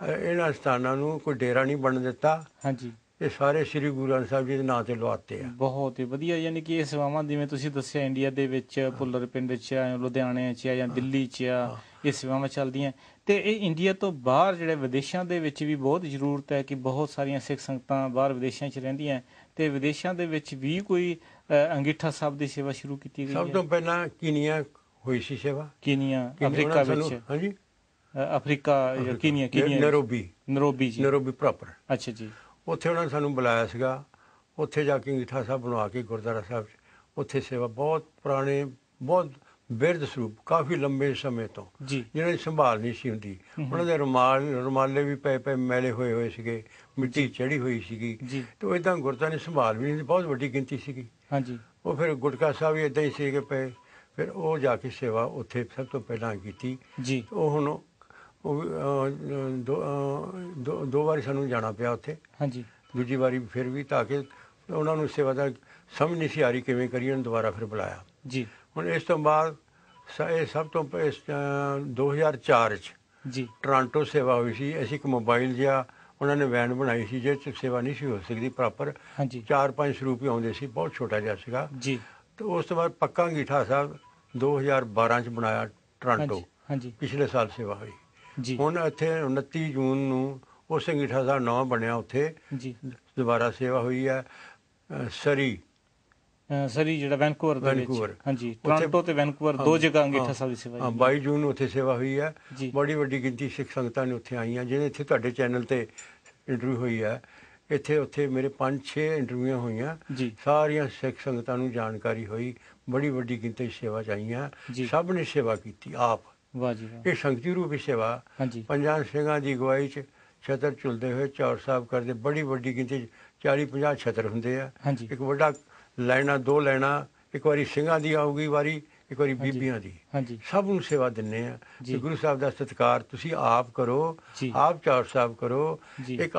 ਇਹਨਾਂ ਸਥਾਨਾਂ ਨੂੰ ਕੋਈ ਡੇਰਾ ਨਹੀਂ ਬਣ ਦਿੱਤਾ ਹਾਂਜੀ ਇਹ ਸਾਰੇ ਸ੍ਰੀ ਗੁਰੂ ਗ੍ਰੰਥ ਸਾਹਿਬ ਜੀ ਦੇ ਨਾਂ ਤੇ ਲਵਾਤੇ ਆ ਬਹੁਤ ਹੀ ਵਧੀਆ ਯਾਨੀ ਕਿ ਇਹ ਸੇਵਾਵਾਂ ਜਿਵੇਂ ਤੁਸੀਂ ਦੱਸਿਆ ਇੰਡੀਆ ਦੇ ਵਿੱਚ ਪੁੱਲਰ ਪਿੰਡ 'ਚ ਆ ਲੁਧਿਆਣੇ 'ਚ ਆ ਜਾਂ ਦਿੱਲੀ 'ਚ ਆ ਇਹ ਸੇਵਾਵਾਂ ਚੱਲਦੀਆਂ ਤੇ ਇਹ ਇੰਡੀਆ ਤੋਂ ਬਾਹਰ ਜਿਹੜੇ ਵਿਦੇਸ਼ਾਂ ਦੇ ਵਿੱਚ ਵੀ ਬਹੁਤ ਜ਼ਰੂਰਤ ਹੈ ਕਿ ਬਹੁਤ ਸਾਰੀਆਂ ਸਿੱਖ ਸੰਗਤਾਂ ਬਾਹਰ ਵਿਦੇਸ਼ਾਂ 'ਚ ਰਹਿੰਦੀਆਂ ਤੇ ਵਿਦੇਸ਼ਾਂ ਦੇ ਵਿੱਚ ਵੀ ਕੋਈ ਅੰਗੀਠਾ ਸਾਹਿਬ ਦੀ ਸੇਵਾ ਸ਼ੁਰੂ ਕੀਤੀ ਗਈ ਹੈ ਸਭ ਤੋਂ ਪਹਿਲਾਂ ਕੀਨੀਆ ਹੋਈ ਸੀ ਸੇਵਾ ਕੀਨੀਆ ਅਫਰੀਕਾ ਵਿੱਚ ਹਾਂਜੀ ਅਫਰੀਕਾ ਜਾਂ ਕੀਨੀਆ ਕੀਨੀਆ ਨਰੋਬੀ ਨਰੋਬੀ ਜੀ ਨਰੋਬੀ ਪ੍ਰੋਪਰ ਅੱਛਾ ਜੀ ਉੱਥੇ ਉਹਨਾਂ ਨੇ ਸਾਨੂੰ ਬੁਲਾਇਆ ਸੀਗਾ ਉੱਥੇ ਜਾ ਕੇ ਗੀਠਾ ਸਾਹਿਬ ਬਣਵਾ ਕੇ ਗੁਰਦੁਆਰਾ ਸਾਹਿਬ ਉੱਥੇ ਸੇਵਾ ਬਹੁਤ ਪੁਰਾਣੇ ਬਹੁਤ ਬਿਰਧ ਸਰੂਪ ਕਾਫੀ ਲੰਬੇ ਸਮੇਂ ਤੋਂ ਜਿਹਨਾਂ ਦੀ ਸੰਭਾਲ ਨਹੀਂ ਸੀ ਹੁੰਦੀ ਉਹਨਾਂ ਦੇ ਰੁਮਾਲ ਰੁਮਾਲੇ ਵੀ ਪਏ ਪਏ ਮੈਲੇ ਹੋਏ ਹੋਏ ਸੀਗੇ ਮਿੱਟੀ ਚੜੀ ਹੋਈ ਸੀਗੀ ਤੇ ਉਹ ਇਦਾਂ ਗੁਰਦਾਂ ਨੇ ਸੰਭਾਲ ਵੀ ਨਹੀਂ ਬਹੁਤ ਵੱਡੀ ਗਿਣਤੀ ਸੀਗੀ ਹਾਂਜੀ ਉਹ ਫਿਰ ਗੁਟਕਾ ਸਾਹਿਬ ਵੀ ਇਦਾਂ ਹੀ ਸੀਗੇ ਪਏ ਫਿਰ ਉਹ ਜਾ ਕੇ ਸੇਵਾ ਉੱਥੇ ਸਭ ਤੋਂ ਪਹਿਲਾਂ ਕੀਤੀ ਜੀ ਉਹ ਹੁਣ ਉਹ ਦੋ ਦੋ ਵਾਰੀ ਸਾਨੂੰ ਜਾਣਾ ਪਿਆ ਉੱਥੇ ਹਾਂਜੀ ਦੂਜੀ ਵਾਰੀ ਫਿਰ ਵੀ ਤਾਂ ਕਿ ਉਹਨਾਂ ਨੂੰ ਸੇਵਾ ਦਾ ਸਮਝ ਨਹੀਂ ਸੀ ਆ ਰਹੀ ਕਿਵੇਂ ਕਰੀਏ ਉਹਨੂੰ ਦੁਬਾਰਾ ਫਿਰ ਬੁਲਾਇਆ ਜੀ ਹੁਣ ਇਸ ਤੋਂ ਬਾਅਦ ਇਹ ਸਭ ਤੋਂ 2004 ਚ ਜੀ ਟ੍ਰਾਂਟੋ ਸੇਵਾ ਹੋਈ ਸੀ ਅਸੀਂ ਇੱਕ ਮੋਬਾਈਲ ਜਿਹਾ ਉਹਨਾਂ ਨੇ ਵੈਨ ਬਣਾਈ ਸੀ ਜਿਹਦੇ ਚ ਸੇਵਾ ਨਹੀਂ ਸੀ ਹੋ ਸਕਦੀ ਪ੍ਰੋਪਰ ਹਾਂਜੀ 4-5 ਰੁਪਏ ਆਉਂਦੇ ਸੀ ਬਹੁਤ ਛੋਟਾ ਜਿਹਾ ਸੀਗਾ ਜੀ ਤੇ ਉਸ ਤੋਂ ਬਾਅਦ ਪੱਕਾ ਗੀਠਾ ਸਾਹਿਬ 2012 ਚ ਬਣਾਇਆ ਟ੍ਰਾਂਟੋ ਹਾਂਜੀ ਪਿਛਲੇ ਸਾਲ ਸੇਵਾ ਹੋਈ ਜੀ ਹੁਣ ਇੱਥੇ 29 ਜੂਨ ਨੂੰ ਉਹ ਸੰਗੀਠਾ ਦਾ ਨਾਮ ਬਣਿਆ ਉੱਥੇ ਜੀ ਦੁਬਾਰਾ ਸੇਵਾ ਹੋਈ ਹੈ ਸਰੀ ਸਰੀ ਜਿਹੜਾ ਵੈਨਕੂਵਰ ਦੇ ਵਿੱਚ ਹਾਂਜੀ ਟ੍ਰਾਂਟੋ ਤੇ ਵੈਨਕੂਵਰ ਦੋ ਜਗ੍ਹਾ ਅੰਗੀਠਾ ਸਾਹਿਬ ਦੀ ਸੇਵਾ ਹਾਂ 22 ਜੂਨ ਨੂੰ ਉੱਥੇ ਸੇਵਾ ਹੋਈ ਹੈ ਬੜੀ ਵੱਡੀ ਗਿਣਤੀ ਸਿੱਖ ਸੰਗਤਾਂ ਨੇ ਉੱਥੇ ਆਈਆਂ ਜਿਹੜੇ ਇੱਥੇ ਤੁਹਾਡੇ ਚੈਨਲ ਤੇ ਇੰਟਰਵਿਊ ਹੋਈ ਹੈ ਇੱਥੇ ਉੱਥੇ ਮੇਰੇ 5-6 ਇੰਟਰਵਿਊਆਂ ਹੋਈਆਂ ਸਾਰੀਆਂ ਸਿੱਖ ਸੰਗਤਾਂ ਨੂੰ ਜਾਣਕਾਰੀ ਹੋਈ ਬੜੀ ਵੱਡੀ ਗਿਣਤੀ ਸੇਵਾ ਚ ਆਈਆਂ ਸਭ ਨੇ ਸੇਵਾ ਕੀਤੀ ਆਪ ਵਾਹ ਜੀ ਵਾਹ ਇਹ ਸੰਗਤੀ ਰੂਪੀ ਸੇਵਾ ਪੰਜਾਬ ਸਿੰਘਾਂ ਦੀ ਗਵਾਈ ਚ ਛਤਰ ਝੁਲਦੇ ਹੋਏ ਚੌਰ ਸਾਹਿਬ ਕਰਦੇ ਬੜੀ ਵੱਡੀ ਗਿਣਤੀ 40 50 ਛਤਰ ਹੁੰਦੇ ਆ ਇੱਕ ਵੱਡਾ ਲੈਣਾ ਦੋ ਲੈਣਾ ਇੱਕ ਵਾਰੀ ਸਿੰਘਾਂ ਦੀ ਆਊਗੀ ਵਾਰੀ ਇੱਕ ਵਾਰੀ ਬੀਬੀਆਂ ਦੀ ਸਭ ਨੂੰ ਸੇਵਾ ਦਿੰਨੇ ਆ ਤੇ ਗੁਰੂ ਸਾਹਿਬ ਦਾ ਸਤਿਕਾਰ ਤੁਸੀਂ ਆਪ ਕਰੋ ਆਪ ਚੌਰ ਸਾਹਿਬ ਕਰੋ ਇੱਕ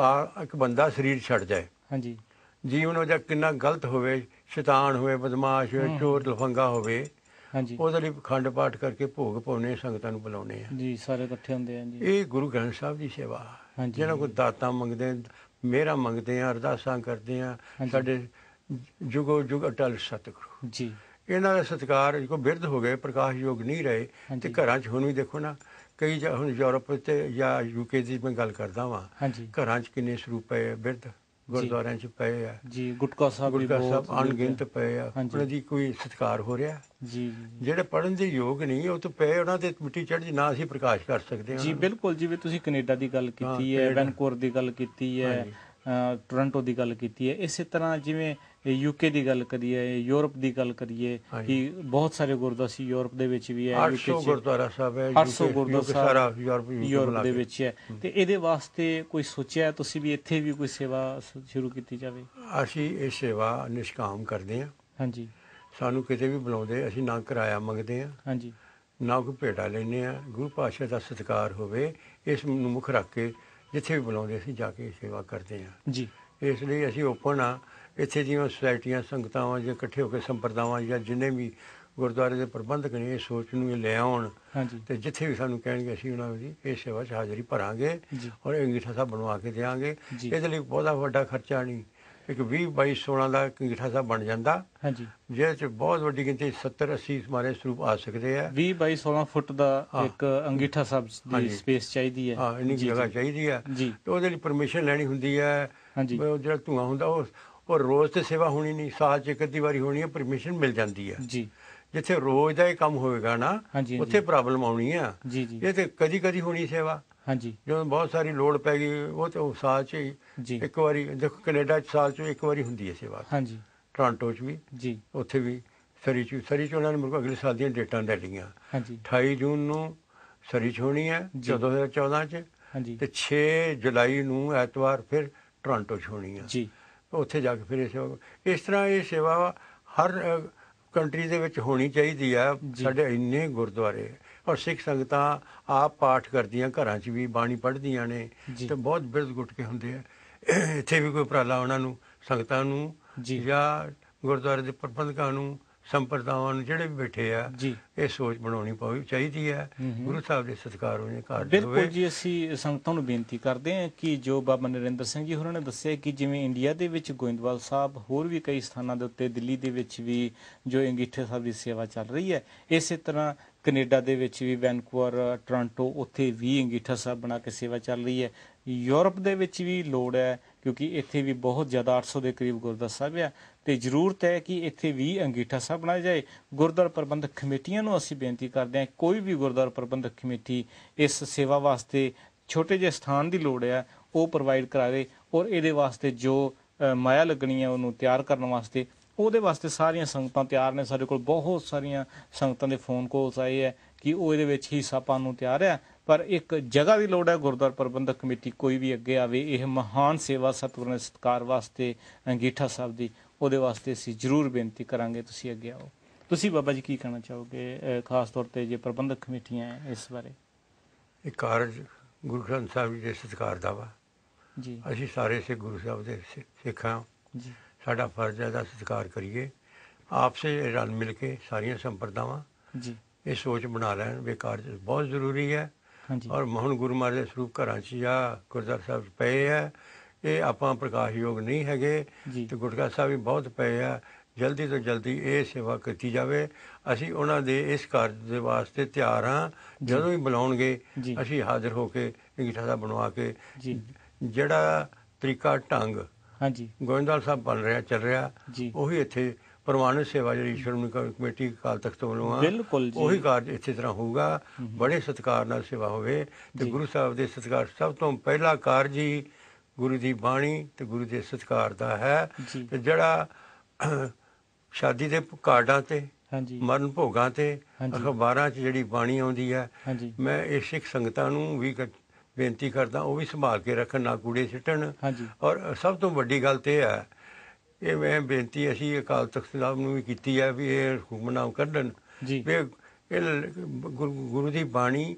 ਇੱਕ ਬੰਦਾ ਸਰੀਰ ਛੱਡ ਜਾਏ ਹਾਂਜੀ ਜੀਵਨ ਉਹਦਾ ਕਿੰਨਾ ਗਲਤ ਹੋਵੇ ਸ਼ੈਤਾਨ ਹੋਵੇ ਬਦਮਾਸ਼ ਹੋਵੇ ਚੋਰ ਲਫੰਗਾ ਹੋਵੇ ਹਾਂਜੀ ਉਹਦੇ ਲਈ ਖੰਡ ਪਾਠ ਕਰਕੇ ਭੋਗ ਪਾਉਨੇ ਸੰਗਤਾਂ ਨੂੰ ਬੁਲਾਉਨੇ ਆ ਜੀ ਸਾਰੇ ਇਕੱਠੇ ਹੁੰਦੇ ਆ ਜੀ ਇਹ ਗੁਰੂ ਗ੍ਰੰਥ ਸਾਹਿਬ ਦੀ ਸੇਵਾ ਜਿਹੜਾ ਕੋਈ ਦਾਤਾ ਮੰਗਦੇ ਮੇਰਾ ਮੰਗਦੇ ਆ ਅਰਦਾਸਾਂ ਕਰਦੇ ਆ ਸਾਡੇ ਜੁਗੋ ਜੁਗ ਅਟਲ ਸਤਿਗੁਰੂ ਜੀ ਇਹਨਾਂ ਦਾ ਸਤਕਾਰ ਕੋ ਬਿਰਧ ਹੋ ਗਏ ਪ੍ਰਕਾਸ਼ ਯੋਗ ਨਹੀਂ ਰਹੇ ਤੇ ਘਰਾਂ 'ਚ ਹੁਣ ਵੀ ਦੇਖੋ ਨਾ ਕਈ ਹੁਣ ਯੂਰਪ ਤੇ ਜਾਂ ਯੂਕੇ ਦੀ ਮੈਂ ਗੱਲ ਕਰਦਾ ਵਾਂ ਘਰਾਂ 'ਚ ਕਿੰਨੇ ਸਰੂਪ ਹੈ ਬਿਰਧ ਗੁਰਦੁਆਰਿਆਂ 'ਚ ਪਏ ਆ ਜੀ ਗੁਟਕਾ ਸਾਹਿਬ ਵੀ ਬਹੁਤ ਸਾਹਿਬ ਅਣਗਿਣਤ ਪਏ ਆ ਉਹਨਾਂ ਦੀ ਕੋਈ ਸਤਕਾਰ ਹੋ ਰਿਹਾ ਜੀ ਜਿਹੜੇ ਪੜਨ ਦੇ ਯੋਗ ਨਹੀਂ ਉਹ ਤਾਂ ਪਏ ਉਹਨਾਂ ਦੇ ਮਿੱਟੀ ਚੜ ਜੀ ਨਾ ਅਸੀਂ ਪ੍ਰਕਾਸ਼ ਕਰ ਸਕਦੇ ਹਾਂ ਜੀ ਬਿਲਕੁਲ ਜਿਵੇਂ ਤੁਸੀਂ ਕੈਨੇਡਾ ਦੀ ਗੱਲ ਕੀਤੀ ਹੈ ਵੈਨਕੂਵਰ ਦੀ ਗੱਲ ਕੀਤੀ ਹੈ ਟੋਰਾਂਟੋ ਦੀ ਗੱਲ ਕੀਤੀ ਹੈ ਇਸੇ ਤਰ੍ਹਾਂ ਜਿਵੇਂ ਯੂਕੇ ਦੀ ਗੱਲ ਕਰੀਏ ਯੂਰਪ ਦੀ ਗੱਲ ਕਰੀਏ ਕਿ ਬਹੁਤ ਸਾਰੇ ਸੀ ਯੂਰਪ ਦੇ ਵਿੱਚ ਵੀ ਹੈ ਯੂਕੇ 800 ਗੁਰਦੁਆਰਾ ਸਾਹਿਬ ਹੈ ਯੂਕੇ ਗੁਰਦੁਆਰਾ ਸਾਰਾ ਯੂਰਪ ਦੇ ਵਿੱਚ ਹੈ ਤੇ ਇਹਦੇ ਵਾਸਤੇ ਕੋਈ ਸੋਚਿਆ ਤੁਸੀਂ ਵੀ ਇੱਥੇ ਵੀ ਕੋਈ ਸੇਵਾ ਸ਼ੁਰੂ ਕੀਤੀ ਜਾਵੇ ਅਸੀਂ ਇਹ ਸੇਵਾ ਨਿਸ਼ਕਾਮ ਕਰਦੇ ਹਾਂ ਹਾਂਜੀ ਸਾਨੂੰ ਕਿਤੇ ਵੀ ਬੁਲਾਉਂਦੇ ਅਸੀਂ ਨਾ ਕਿਰਾਇਆ ਮੰਗਦੇ ਹਾਂ ਹਾਂਜੀ ਨਾ ਕੋਈ ਭੇਟਾ ਲੈਨੇ ਆ ਗੁਰੂ ਪਾਸ਼ਾ ਦਾ ਸਤਿਕਾਰ ਹੋਵੇ ਇਸ ਨੂੰ ਮੁੱਖ ਰੱਖ ਕੇ ਜਿੱਥੇ ਵੀ ਬੁਲਾਉਂਦੇ ਅਸੀਂ ਜਾ ਕੇ ਸੇਵਾ ਕਰਦੇ ਹਾਂ ਜੀ ਇਸ ਲਈ ਅਸੀਂ ਓਪਨ ਆ ਇੱਥੇ ਦੀਆਂ ਸੁਸਾਇਟੀਆਂ ਸੰਗਤਾਵਾਂ ਜਾਂ ਇਕੱਠੇ ਹੋ ਕੇ ਸੰਪਰਦਾਵਾਂ ਜਾਂ ਜਿੰਨੇ ਵੀ ਗੁਰਦੁਆਰੇ ਦੇ ਪ੍ਰਬੰਧਕ ਨੇ ਇਹ ਸੋਚ ਨੂੰ ਲੈ ਆਉਣ ਤੇ ਜਿੱਥੇ ਵੀ ਸਾਨੂੰ ਕਹਿਣਗੇ ਅਸੀਂ ਉਹਨਾਂ ਦੀ ਇਹ ਸੇਵਾ 'ਚ ਹਾਜ਼ਰੀ ਭਰਾਂਗੇ ਔਰ ਅੰਗੀਠਾ ਸਾਹਿਬ ਬਣਵਾ ਕੇ ਦੇਵਾਂਗੇ ਇਹਦੇ ਲਈ ਬਹੁਤਾ ਵੱਡਾ ਖਰਚਾ ਨਹੀਂ ਇੱਕ 20 22 16 ਦਾ ਅੰਗੀਠਾ ਸਾਹਿਬ ਬਣ ਜਾਂਦਾ ਹਾਂਜੀ ਜਿਹਦੇ ਚ ਬਹੁਤ ਵੱਡੀ ਗਿਣਤੀ 70 80 ਮਾਰੇ ਸਰੂਪ ਆ ਸਕਦੇ ਆ 20 22 16 ਫੁੱਟ ਦਾ ਇੱਕ ਅੰਗੀਠਾ ਸਾਹਿਬ ਦੀ ਸਪੇਸ ਚਾਹੀਦੀ ਹੈ ਹਾਂ ਇੰਨੀ ਜਗ੍ਹਾ ਚਾਹੀਦੀ ਹੈ ਤੇ ਉਹਦੇ ਲਈ ਪਰਮਿਸ਼ਨ ਲੈਣੀ ਹੁੰਦੀ ਹੈ ਜਿਹੜਾ ਧੂਆ ਹੁੰਦਾ ਉਹ ਉਹ ਰੋਜ਼ ਤੇ ਸੇਵਾ ਹੋਣੀ ਨਹੀਂ ਸਾਲ ਚ ਇੱਕ ਅੱਧੀ ਵਾਰੀ ਹੋਣੀ ਹੈ ਪਰਮਿਸ਼ਨ ਮਿਲ ਜਾਂਦੀ ਹੈ ਜੀ ਜਿੱਥੇ ਰੋਜ਼ ਦਾ ਇਹ ਕੰਮ ਹੋਵੇਗਾ ਨਾ ਉੱਥੇ ਪ੍ਰੋਬਲਮ ਆਉਣੀ ਆ ਇਹ ਤੇ ਕਦੀ ਕਦੀ ਹੋਣੀ ਸੇਵਾ ਹਾਂਜੀ ਜਦੋਂ ਬਹੁਤ ਸਾਰੀ ਲੋੜ ਪੈ ਗਈ ਉਹ ਤੇ ਸਾਲ ਚ ਇੱਕ ਵਾਰੀ ਦੇਖੋ ਕੈਨੇਡਾ ਚ ਸਾਲ ਚ ਇੱਕ ਵਾਰੀ ਹੁੰਦੀ ਹੈ ਸੇਵਾ ਹਾਂਜੀ ਟੋਰਾਂਟੋ ਚ ਵੀ ਜੀ ਉੱਥੇ ਵੀ ਸਰੀ ਚ ਸਰੀ ਚ ਉਹਨਾਂ ਨੇ ਮੁਰਗਾ ਅਗਲੇ ਸਾਲ ਦੀਆਂ ਡੇਟਾਂ ਲੈ ਲਈਆਂ ਹਾਂਜੀ 28 ਜੂਨ ਨੂੰ ਸਰੀ ਚ ਹੋਣੀ ਹੈ 2014 ਚ ਹਾਂਜੀ ਤੇ 6 ਜੁਲਾਈ ਨੂੰ ਐਤਵਾਰ ਫਿਰ ਟੋਰਾਂਟੋ ਚ ਹੋਣੀ ਹੈ ਜੀ ਉੱਥੇ ਜਾ ਕੇ ਫਿਰ ਇਹ ਸੇਵਾ ਇਸ ਤਰ੍ਹਾਂ ਇਹ ਸੇਵਾ ਹਰ ਕੰਟਰੀ ਦੇ ਵਿੱਚ ਹੋਣੀ ਚਾਹੀਦੀ ਆ ਸਾਡੇ ਇੰਨੇ ਗੁਰਦੁਆਰੇ ਔਰ ਸਿੱਖ ਸੰਗਤਾਂ ਆਪ ਪਾਠ ਕਰਦੀਆਂ ਘਰਾਂ 'ਚ ਵੀ ਬਾਣੀ ਪੜ੍ਹਦੀਆਂ ਨੇ ਤੇ ਬਹੁਤ ਬਿਰਧ ਗੁੱਟ ਕੇ ਹੁੰਦੇ ਆ ਇੱਥੇ ਵੀ ਕੋਈ ਪ੍ਰਾਲਾ ਉਹਨਾਂ ਨੂੰ ਸੰਗਤਾਂ ਨੂੰ ਜਾਂ ਗੁਰਦੁਆਰੇ ਦੇ ਪ੍ਰਬੰਧਕਾਂ ਨੂੰ ਸੰਪਰਦਾਵਾਂ ਨੂੰ ਜਿਹੜੇ ਵੀ ਬੈਠੇ ਆ ਇਹ ਸੋਚ ਬਣਾਉਣੀ ਪਾਉਣੀ ਚਾਹੀਦੀ ਹੈ ਗੁਰੂ ਸਾਹਿਬ ਦੇ ਸਤਿਕਾਰ ਹੋਣੇ ਘਾਟ ਹੋਵੇ ਬਿਲਕੁਲ ਜੀ ਅਸੀਂ ਸੰਗਤਾਂ ਨੂੰ ਬੇਨਤੀ ਕਰਦੇ ਹਾਂ ਕਿ ਜੋ ਬਾਬਾ ਨਰਿੰਦਰ ਸਿੰਘ ਜੀ ਹੋਰਾਂ ਨੇ ਦੱਸਿਆ ਕਿ ਜਿਵੇਂ ਇੰਡੀਆ ਦੇ ਵਿੱਚ ਗੋਇੰਦਵਾਲ ਸਾਹਿਬ ਹੋਰ ਵੀ ਕਈ ਸਥਾਨਾਂ ਦੇ ਉੱਤੇ ਦਿੱਲੀ ਦੇ ਵਿੱਚ ਵੀ ਜੋ ਅੰਗੀਠੇ ਸਾਹਿਬ ਦੀ ਸੇਵਾ ਚੱਲ ਰਹੀ ਹੈ ਇਸੇ ਤਰ੍ਹਾਂ ਕੈਨੇਡਾ ਦੇ ਵਿੱਚ ਵੀ ਵੈਨਕੂਵਰ ਟੋਰਾਂਟੋ ਉੱਥੇ ਵੀ ਅੰਗੀਠਾ ਸਾਹਿਬ ਬਣਾ ਕੇ ਸੇਵਾ ਚੱਲ ਰਹੀ ਹੈ ਯੂਰਪ ਦੇ ਵਿੱਚ ਵੀ ਲੋੜ ਹੈ ਕਿਉਂਕਿ ਇੱਥੇ ਵੀ ਬਹੁਤ ਜ਼ਿਆਦਾ 800 ਦੇ ਕਰੀਬ ਗੁਰਦਾਰ ਸਾਹਿਬ ਆ ਤੇ ਜ਼ਰੂਰਤ ਹੈ ਕਿ ਇੱਥੇ ਵੀ ਅੰਗੀਠਾ ਸਾਹਿਬ ਬਣਾਇਆ ਜਾਏ ਗੁਰਦਾਰ ਪ੍ਰਬੰਧਕ ਕਮੇਟੀਆਂ ਨੂੰ ਅਸੀਂ ਬੇਨਤੀ ਕਰਦੇ ਹਾਂ ਕੋਈ ਵੀ ਗੁਰਦਾਰ ਪ੍ਰਬੰਧਕ ਕਮੇਟੀ ਇਸ ਸੇਵਾ ਵਾਸਤੇ ਛੋਟੇ ਜਿਹੇ ਸਥਾਨ ਦੀ ਲੋੜ ਹੈ ਉਹ ਪ੍ਰੋਵਾਈਡ ਕਰਾਵੇ ਔਰ ਇਹਦੇ ਵਾਸਤੇ ਜੋ ਮਾਇਆ ਲੱਗਣੀ ਹੈ ਉਹਨੂੰ ਤਿਆਰ ਕਰਨ ਵਾਸਤੇ ਉਹਦੇ ਵਾਸਤੇ ਸਾਰੀਆਂ ਸੰਗਤਾਂ ਤਿਆਰ ਨੇ ਸਾਡੇ ਕੋਲ ਬਹੁਤ ਸਾਰੀਆਂ ਸੰਗਤਾਂ ਦੇ ਫੋਨ ਕਾਲਸ ਆਏ ਹੈ ਕਿ ਉਹ ਇਹਦੇ ਵਿੱਚ ਹਿੱਸਾ ਪਾਉਣ ਨੂੰ ਤਿਆਰ ਹੈ ਪਰ ਇੱਕ ਜਗ੍ਹਾ ਦੀ ਲੋੜ ਹੈ ਗੁਰਦੁਆਰਾ ਪ੍ਰਬੰਧਕ ਕਮੇਟੀ ਕੋਈ ਵੀ ਅੱਗੇ ਆਵੇ ਇਹ ਮਹਾਨ ਸੇਵਾ ਸਤਿਗੁਰਾਂ ਦੇ ਸਤਕਾਰ ਵਾਸਤੇ ਅੰਗੀਠਾ ਸਾਹਿਬ ਦੀ ਉਹਦੇ ਵਾਸਤੇ ਅਸੀਂ ਜ਼ਰੂਰ ਬੇਨਤੀ ਕਰਾਂਗੇ ਤੁਸੀਂ ਅੱਗੇ ਆਓ ਤੁਸੀਂ ਬਾਬਾ ਜੀ ਕੀ ਕਹਿਣਾ ਚਾਹੋਗੇ ਖਾਸ ਤੌਰ ਤੇ ਜੇ ਪ੍ਰਬੰਧਕ ਕਮੇਟੀਆਂ ਇਸ ਬਾਰੇ ਇਹ ਕਾਰਜ ਗੁਰੂ ਗ੍ਰੰਥ ਸਾਹਿਬ ਜੀ ਦੇ ਸਤਿਕਾਰ ਦਾ ਵਾ ਜੀ ਅਸੀਂ ਸਾਰੇ ਸੇ ਗੁਰੂ ਸਾਹਿਬ ਦੇ ਸਿੱਖਾਂ ਜੀ ਸਾਡਾ ਫਰਜ਼ ਹੈ ਦਾ ਸਤਿਕਾਰ ਕਰੀਏ ਆਪਸੇ ਰਲ ਮਿਲ ਕੇ ਸਾਰੀਆਂ ਸੰਪਰਦਾਵਾਂ ਜੀ ਇਹ ਸੋਚ ਬਣਾ ਲੈਣ ਵੀ ਕਾਰਜ ਬਹੁਤ ਜ਼ਰੂਰੀ ਹੈ ਹਾਂਜੀ ਔਰ ਮਹਨ ਗੁਰੂ ਮਹਾਰਾਜ ਦੇ ਸਰੂਪ ਘਰਾਂ 'ਚ ਜਾਂ ਗੁਰਦਾਰ ਸਾਹਿਬ 'ਚ ਪਏ ਆ ਇਹ ਆਪਾਂ ਪ੍ਰਕਾਸ਼ ਯੋਗ ਨਹੀਂ ਹੈਗੇ ਤੇ ਗੁਰਦਾਰ ਸਾਹਿਬ ਵੀ ਬਹੁਤ ਪਏ ਆ ਜਲਦੀ ਤੋਂ ਜਲਦੀ ਇਹ ਸੇਵਾ ਕੀਤੀ ਜਾਵੇ ਅਸੀਂ ਉਹਨਾਂ ਦੇ ਇਸ ਕਾਰਜ ਦੇ ਵਾਸਤੇ ਤਿਆਰ ਹਾਂ ਜਦੋਂ ਵੀ ਬੁਲਾਉਣਗੇ ਅਸੀਂ ਹਾਜ਼ਰ ਹੋ ਕੇ ਅੰਗੀਠਾ ਦਾ ਬਣਵਾ ਕੇ ਜਿਹੜਾ ਤਰੀਕਾ ਢੰਗ ਹਾਂਜੀ ਗੋਇੰਦਵਾਲ ਸਾਹਿਬ ਬਣ ਰਿਹਾ ਚੱਲ ਰਿਹਾ ਉਹੀ ਇੱਥੇ ਪਰਮਾਨੰਦ ਸੇਵਾ ਜਿਹੜੀ ਸ਼੍ਰੋਮਣੀ ਕਮੇਟੀ ਅਕਾਲ ਤਖਤ ਵੱਲੋਂ ਆ ਉਹੀ ਕਾਰਜ ਇੱਥੇ ਤਰ੍ਹਾਂ ਹੋਊਗਾ ਬੜੇ ਸਤਕਾਰ ਨਾਲ ਸੇਵਾ ਹੋਵੇ ਤੇ ਗੁਰੂ ਸਾਹਿਬ ਦੇ ਸਤਕਾਰ ਸਭ ਤੋਂ ਪਹਿਲਾ ਕਾਰਜ ਹੀ ਗੁਰੂ ਦੀ ਬਾਣੀ ਤੇ ਗੁਰੂ ਦੇ ਸਤਕਾਰ ਦਾ ਹੈ ਤੇ ਜਿਹੜਾ ਸ਼ਾਦੀ ਦੇ ਕਾਰਡਾਂ ਤੇ ਹਾਂਜੀ ਮਰਨ ਭੋਗਾਂ ਤੇ ਅਖਬਾਰਾਂ 'ਚ ਜਿਹੜੀ ਬਾਣੀ ਆਉਂਦੀ ਹੈ ਮੈਂ ਇਹ ਸਿੱਖ ਸੰਗਤਾਂ ਨੂੰ ਵੀ ਬੇਨਤੀ ਕਰਦਾ ਉਹ ਵੀ ਸੰਭਾਲ ਕੇ ਰੱਖਣ ਨਾ ਕੂੜੇ ਸਿੱਟਣ ਔਰ ਸਭ ਤੋਂ ਵੱਡੀ ਗੱਲ ਤੇ ਹੈ ਇਹ ਮੈਂ ਬੇਨਤੀ ਅਸੀਂ ਅਕਾਲ ਤਖਤ ਸਾਹਿਬ ਨੂੰ ਵੀ ਕੀਤੀ ਹੈ ਵੀ ਇਹ ਹੁਕਮਨਾਮ ਕੱਢਣ ਜੀ ਇਹ ਗੁਰੂ ਦੀ ਬਾਣੀ